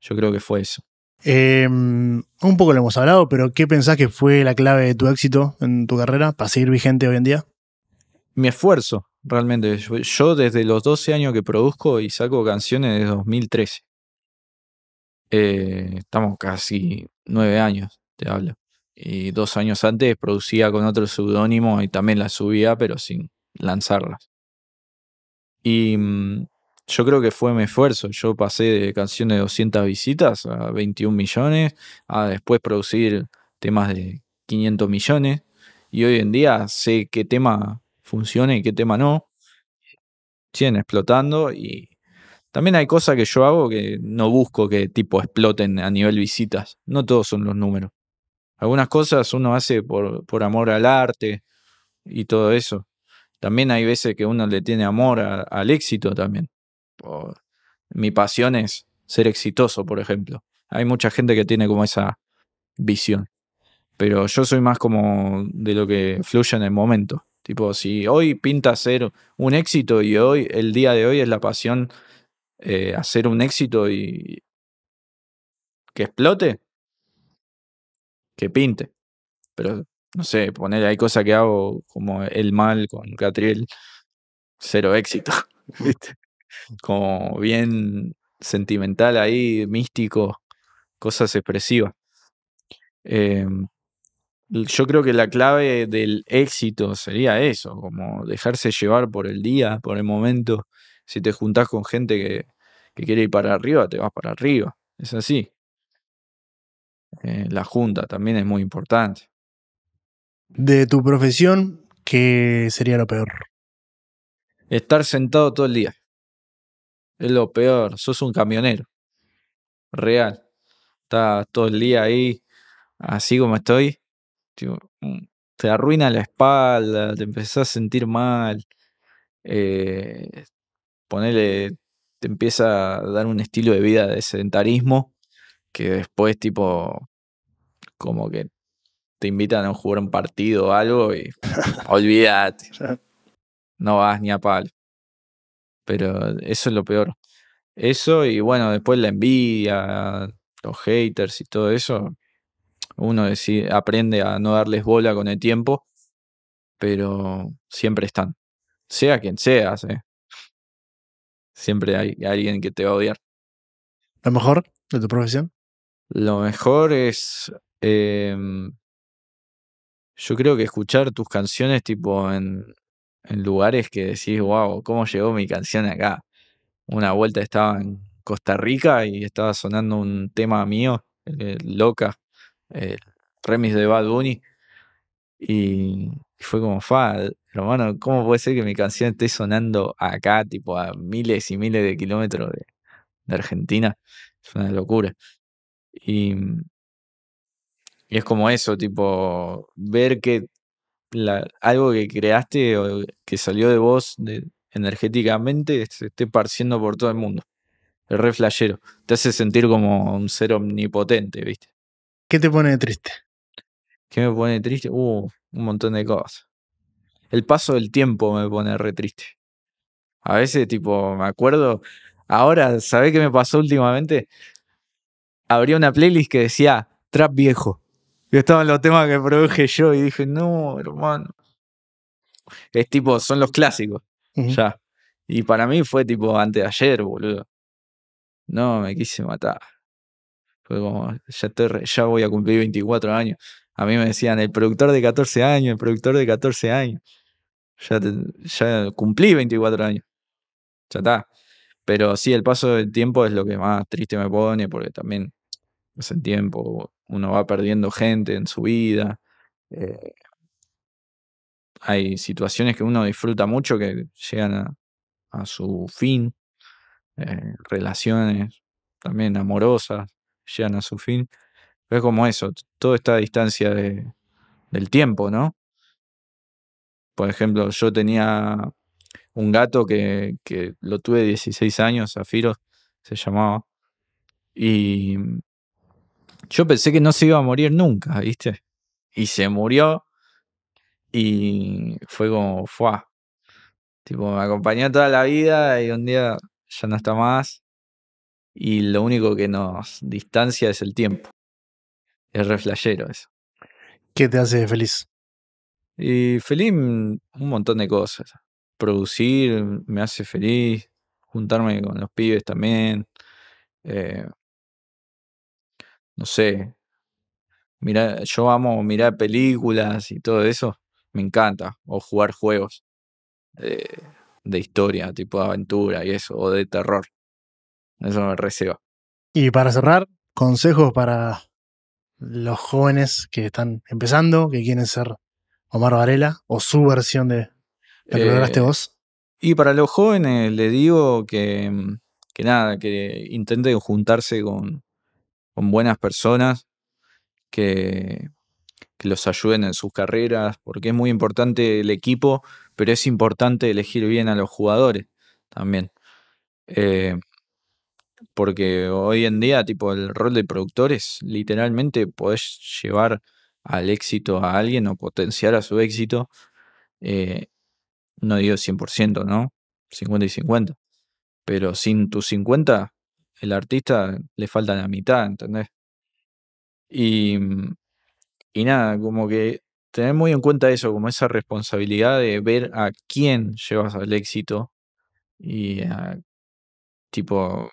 yo creo que fue eso. Em, un poco lo hemos hablado, pero ¿qué pensás que fue la clave de tu éxito en tu carrera para seguir vigente hoy en día? Mi esfuerzo. Realmente, yo, desde los 12 años que produzco y saco canciones desde 2013. Eh, estamos casi 9 años, te hablo. Y dos años antes producía con otro seudónimo y también las subía, pero sin lanzarlas. Y mm, yo creo que fue mi esfuerzo. Yo pasé de canciones de 200 visitas a 21 millones, a después producir temas de 500 millones. Y hoy en día sé qué tema funciona y qué tema no. Siguen explotando y también hay cosas que yo hago que no busco que tipo exploten a nivel visitas. No todos son los números. Algunas cosas uno hace por, amor al arte y todo eso. También hay veces que uno le tiene amor al éxito también. mi pasión es ser exitoso, por ejemplo. Hay mucha gente que tiene como esa visión. Pero yo soy más como de lo que fluye en el momento. Tipo, si hoy pinta ser un éxito y hoy, el día de hoy es la pasión eh, hacer un éxito y que explote, que pinte. Pero no sé, poner, hay cosas que hago como el mal con Catriel, cero éxito. ¿viste? Como bien sentimental ahí, místico, cosas expresivas. Eh, yo creo que la clave del éxito sería eso, como dejarse llevar por el día, por el momento. Si te juntás con gente que, quiere ir para arriba, te vas para arriba. Es así. Eh, la junta también es muy importante. De tu profesión, ¿qué sería lo peor? Estar sentado todo el día. Es lo peor. Sos un camionero. Real. Estás todo el día ahí, así como estoy Mm, te arruina la espalda, te empezás a sentir mal. Eh, te empieza a dar un estilo de vida de sedentarismo que después, tipo, como que te invitan a jugar un partido o algo y olvídate. No vas ni a pal Pero eso es lo peor. Eso y bueno, después la envidia, los haters y todo eso, uno aprende a no darles bola con el tiempo, pero siempre están. Sea quien sea, eh. siempre hay alguien que te va a odiar. ¿Lo mejor de tu profesión? Lo mejor es. Em, yo creo que escuchar tus canciones, tipo, en, lugares que decís, wow, ¿cómo llegó mi canción acá? Una vuelta estaba en Costa Rica y estaba sonando un tema mío, eh, loca, el remix de Bad Bunny. Y fue como, fa, hermano, ¿cómo puede ser que mi canción esté sonando acá, tipo a miles y miles de kilómetros de, Argentina? Es una locura. Y, es como eso, tipo, ver que algo que creaste o que salió de vos energéticamente se esté parciendo por todo el mundo. El re flashero. Te hace sentir como un ser omnipotente, ¿viste? ¿Qué te pone triste? ¿Qué me pone triste? Uh, un montón de cosas. El paso del tiempo me pone re triste. A veces, tipo, me acuerdo. Ahora, ¿sabés qué me pasó últimamente? Habría una playlist que decía Trap Viejo. Yo estaba en los temas que produje yo y dije, no, hermano. Es tipo, son los clásicos. Ya. Y para mí fue tipo antes de ayer, boludo. No, me quise matar ya, voy a cumplir 24 años. A mí me decían, el productor de 14 años, el productor de 14 años. Ya, ya cumplí 24 años. Ya está. Pero sí, el paso del tiempo es lo que más triste me pone, porque también es el tiempo, uno va perdiendo gente en su vida. Eh, hay situaciones que uno disfruta mucho que llegan a, su fin, eh, relaciones también amorosas, llegan a su fin. es como eso, toda esta distancia de, del tiempo, ¿no? Por ejemplo, yo tenía un gato que, lo tuve 16 años, Zafiro se llamaba, y yo pensé que no se iba a morir nunca, ¿viste? Y se murió y fue como, fue. Tipo, me acompañó toda la vida y un día ya no está más y lo único que nos distancia es el tiempo. Es reflejero eso. ¿Qué te hace feliz? Y feliz mm, un montón de cosas. Producir me hace feliz, juntarme con los pibes también. Eh, no sé, mirar, yo amo mirar películas y todo eso, me encanta. O jugar juegos de, eh, de historia, tipo de aventura y eso, o de terror. Eso me Y para cerrar, consejos para los jóvenes que están empezando, que quieren ser Omar Varela o su versión de lo que eh, vos. Y para los jóvenes les digo que, nada, que intenten juntarse con, con buenas personas, que, que los ayuden en sus carreras, porque es muy importante el equipo, pero es importante elegir bien a los jugadores también. Eh, porque hoy en día, tipo, el rol de es literalmente podés llevar al éxito a alguien o potenciar a su éxito. Eh, no digo 100%, ¿no? 50 y 50. Pero sin tus 50, el artista le falta la mitad, ¿entendés? Y, mm, y nada, como que tener muy en cuenta eso, como esa responsabilidad de ver a quién llevas al éxito y a, tipo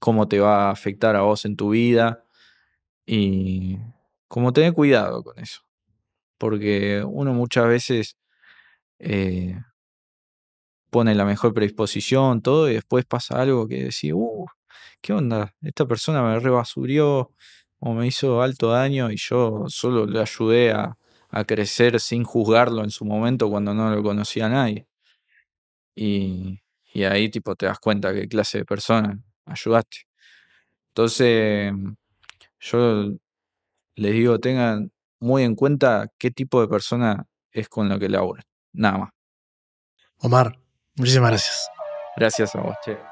cómo te va a afectar a vos en tu vida y cómo tener cuidado con eso. Porque uno muchas veces eh, pone la mejor predisposición, todo, y después pasa algo que decís, uh, ¿qué onda? Esta persona me rebasurió o me hizo alto daño y yo solo le ayudé a, crecer sin juzgarlo en su momento cuando no lo conocía a nadie. Y, y ahí tipo te das cuenta qué clase de persona ayudaste. Entonces, yo les digo, tengan muy en cuenta qué tipo de persona es con lo que laburan. Nada más. Omar, muchísimas gracias. Gracias a vos, che.